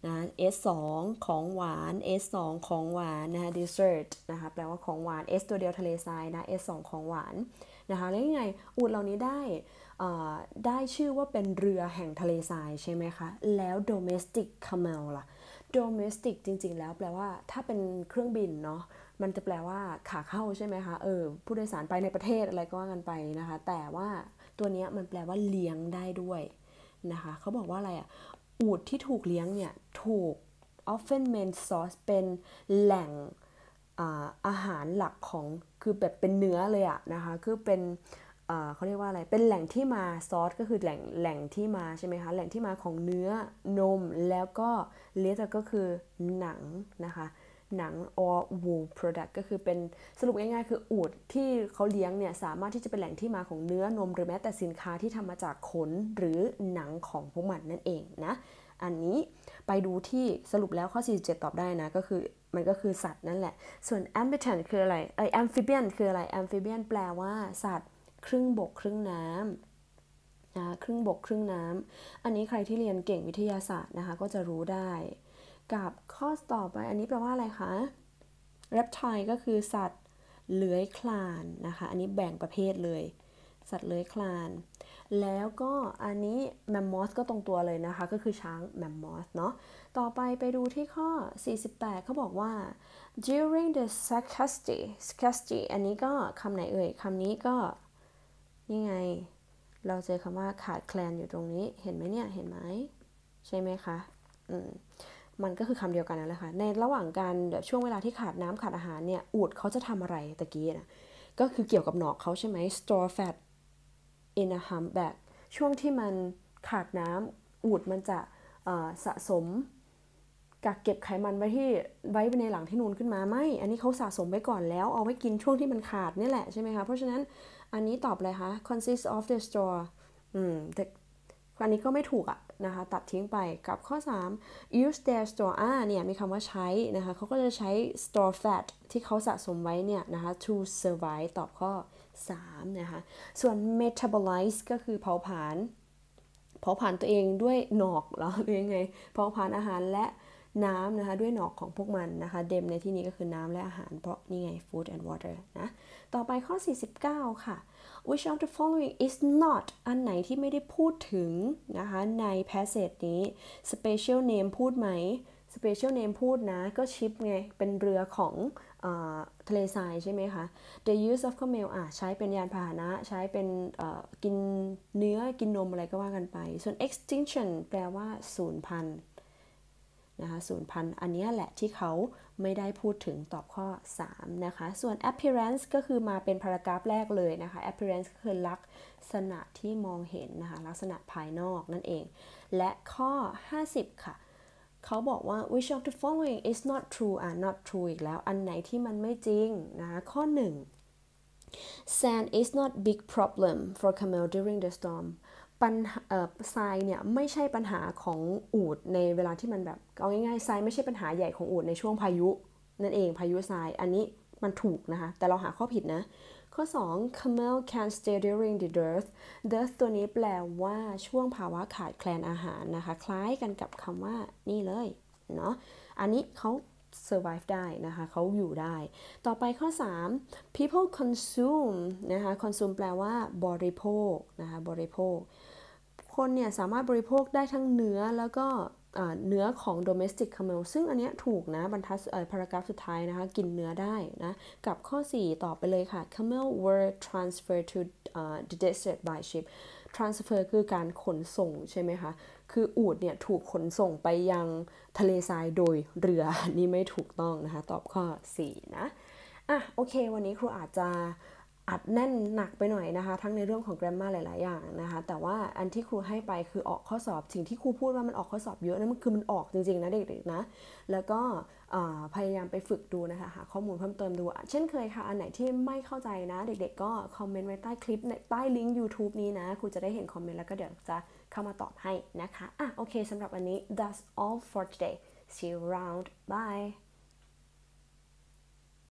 นะ S 2ของหวาน S 2ของหวานนะคะ dessert นะคะแปลว่าของหวาน S ตัวเดียวทะเลทรายนะ S 2ของหวาน นะคะแล้วยังไง อูดเหล่านี้ได้ได้ชื่อว่าเป็นเรือแห่งทะเลทราย ใช่ไหมคะ แล้ว domestic camel ล่ะ domestic จริงๆ แล้วแปลว่าถ้าเป็นเครื่องบินเนาะมันจะแปลว่าขาเข้าใช่ไหมคะ เออผู้โดยสารไปในประเทศอะไรก็ว่ากันไปนะคะ แต่ว่าตัวนี้มันแปลว่าเลี้ยงได้ด้วย นะคะเขาบอกว่าอะไรอะอูดที่ถูกเลี้ยงเนี่ย ถูก often main source เป็นแหล่งอาอาหารหลักของคือแบบเป็นเนื้อเลยอะนะคะ คือเป็นเขาเรียกว่าอะไร เป็นแหล่งที่มาซอสก็คือแหล่งแหล่งที่มาใช่ไหมคะแหล่งที่มาของเนื้อนมแล้วก็ เลสก็คือหนังนะคะหนัง or wool product ก็คือเป็นสรุปง่ายๆคืออูดที่เขาเลี้ยงเนี่ยสามารถที่จะเป็นแหล่งที่มาของเนื้อนมหรือแม้ แต่สินค้าที่ทำมาจากขนหรือหนังของพวกมันนั่นเองนะอันนี้ไปดูที่สรุปแล้วข้อ 47 ตอบได้นะก็คือมันก็คือสัตว์นั่นแหละ ส่วน amphibian คืออะไรเออ amphibian คืออะไร amphibian แปลว่าสัตว์ครึ่งบกครึ่งน้ำนะครึ่งบก ครึ่งน้ำ อันนี้ใครที่เรียนเก่งวิทยาศาสตร์นะคะ ก็จะรู้ได้ กับข้อต่อไปอันนี้แปลว่าอะไรคะ p รปไทก็คือสัตว์เลื้อยคลานนะคะ อันนี้แบ่งประเภทเลย สัตว์เลื้อยคลาน แล้วก็อันนี้แมมมอสก็ตรงตัวเลยนะคะ ก็คือช้างแมมมอสเนาะ ต่อไปไปดูที่ข้อ 48เขาบอกว่า during the sarcastic s a r c a s t i อันนี้ก็คำไหนเอ่ยคำนี้ก็นี่ไง เราเจอคำว่าขาดแคลนอยู่ตรงนี้เห็นไหมเนี่ยเห็นไหมใช่ไหมคะ อืม มันก็คือคำเดียวกันนั่นแหละคะ่ะ ในระหว่างการช่วงเวลาที่ขาดน้ำขาดอาหารเนี่ย อูดเขาจะทำอะไรตะกี้นะก็คือเกี่ยวกับหนอกเขาใช่ไหม store fat in a humpback ช่วงที่มันขาดน้ำอูดมันจะสะสมกักเก็บไขมันไว้ที่ไว้ในหลังที่นูนขึ้นมาไม่อันนี้เขาสะสมไว้ก่อนแล้วเอาไว้กินช่วงที่มันขาดนี่แหละใช่ไหมคะเพราะฉะนั้นอันนี้ตอบเลยคะ consist of the store อืมแต่อันนี้ก็ไม่ถูกอะนะคะตัดทิ้งไปกับข้อ 3 use their store อ่าเนี่ยมีคำว่าใช้นะคะเขาก็จะใช้ store fat ที่เขาสะสมไว้เนี่ยนะคะ to survive ตอบข้อ3นะคะส่วน metabolize ก็คือเผาผลาญเผาผลาญตัวเองด้วยหนอกหรอหรือยังไงเผาผลาญอาหารและน้ำนะคะ ด้วยหนอกของพวกมันนะคะ เดมในที่นี้ก็คือน้ำและอาหารเพราะนี่ไง food and water นะต่อไปข้อ 49 ค่ะ which of the following is not อันไหนที่ไม่ได้พูดถึงนะคะ ใน passage นี้ special name พูดไหม special name พูดนะ ก็ชิปไงเป็นเรือของทะเลทรายใช่ไหมคะ the use of camel อ่ะใช้เป็นยานพาหนะใช้เป็นกินเนื้อกินนมอะไรก็ว่ากันไป ส่วน extinction แปลว่าสูญพันธุ์นะคะศูนย์พันอันนี้แหละที่เขาไม่ได้พูดถึงตอบข้อ3นะคะส่วน appearance ก็คือมาเป็นพารากราฟแรกเลยนะคะ appearance คือลักษณะที่มองเห็นนะคะลักษณะภายนอก นั่นเอง และข้อ 50 ค่ะเขาบอกว่า which of the following is not true อ่า not true อีกแล้วอันไหนที่มันไม่จริงนะคะข้อ 1 sand is not big problem for camel during the storm ปัญหาทรายเนี่ย ไม่ใช่ปัญหาของอูดในเวลาที่มันแบบเอาง่ายๆทรายไม่ใช่ปัญหาใหญ่ของอูดในช่วงพายุ นั่นเองพายุทราย อันนี้มันถูกนะคะ แต่เราหาข้อผิดนะ ข้อ2 camel can stay during the dearth dearth ตัวนี้แปลว่าช่วงภาวะขาดแคลนอาหารนะคะ คล้ายกันกับคำว่านี่เลย เนาะอันนี้เขา survive ได้นะคะเขาอยู่ได้ ต่อไปข้อ 3 people consume นะคะ consume แปลว่า บริโภคนะคะบริโภคคนเนี่ยสามารถบริโภคได้ทั้งเนื้อแล้วก็เนื้อของ domestic camel ซึ่งอันนี้ถูกนะบรรทัดพารากราฟสุดท้ายนะคะ กินเนื้อได้นะ กับข้อ 4ต่อไปเลยค่ะ camel were transferred to uh, the desert by ship transfer คือการขนส่งใช่ไหมคะ คืออูดเนี่ยถูกขนส่งไปยังทะเลทรายโดยเรือนี่ไม่ถูกต้องนะคะ ตอบข้อ 4 นะ อ่ะ โอเค วันนี้ครูอาจจะอัดแน่นหนักไปหน่อยนะคะ ทั้งในเรื่องของแกรมมาหลาย ๆ อย่างนะคะ แต่ว่าอันที่ครูให้ไปคือออกข้อสอบ สิ่งที่ครูพูดว่ามันออกข้อสอบเยอะนะมันคือมันออกจริง ๆ นะเด็ก ๆ นะ แล้วก็พยายามไปฝึกดูนะคะ หาข้อมูลเพิ่มเติมดู เช่นเคยค่ะ อันไหนที่ไม่เข้าใจนะเด็ก ๆ ก็คอมเมนต์ไว้ใต้คลิปใต้ลิงก์ YouTube นี้นะครูจะได้เห็นคอมเมนต์แล้วก็เดี๋ยวจะเข้ามาตอบให้นะคะอ่ะโอเคสำหรับวันนี้ that's all for today see you around bye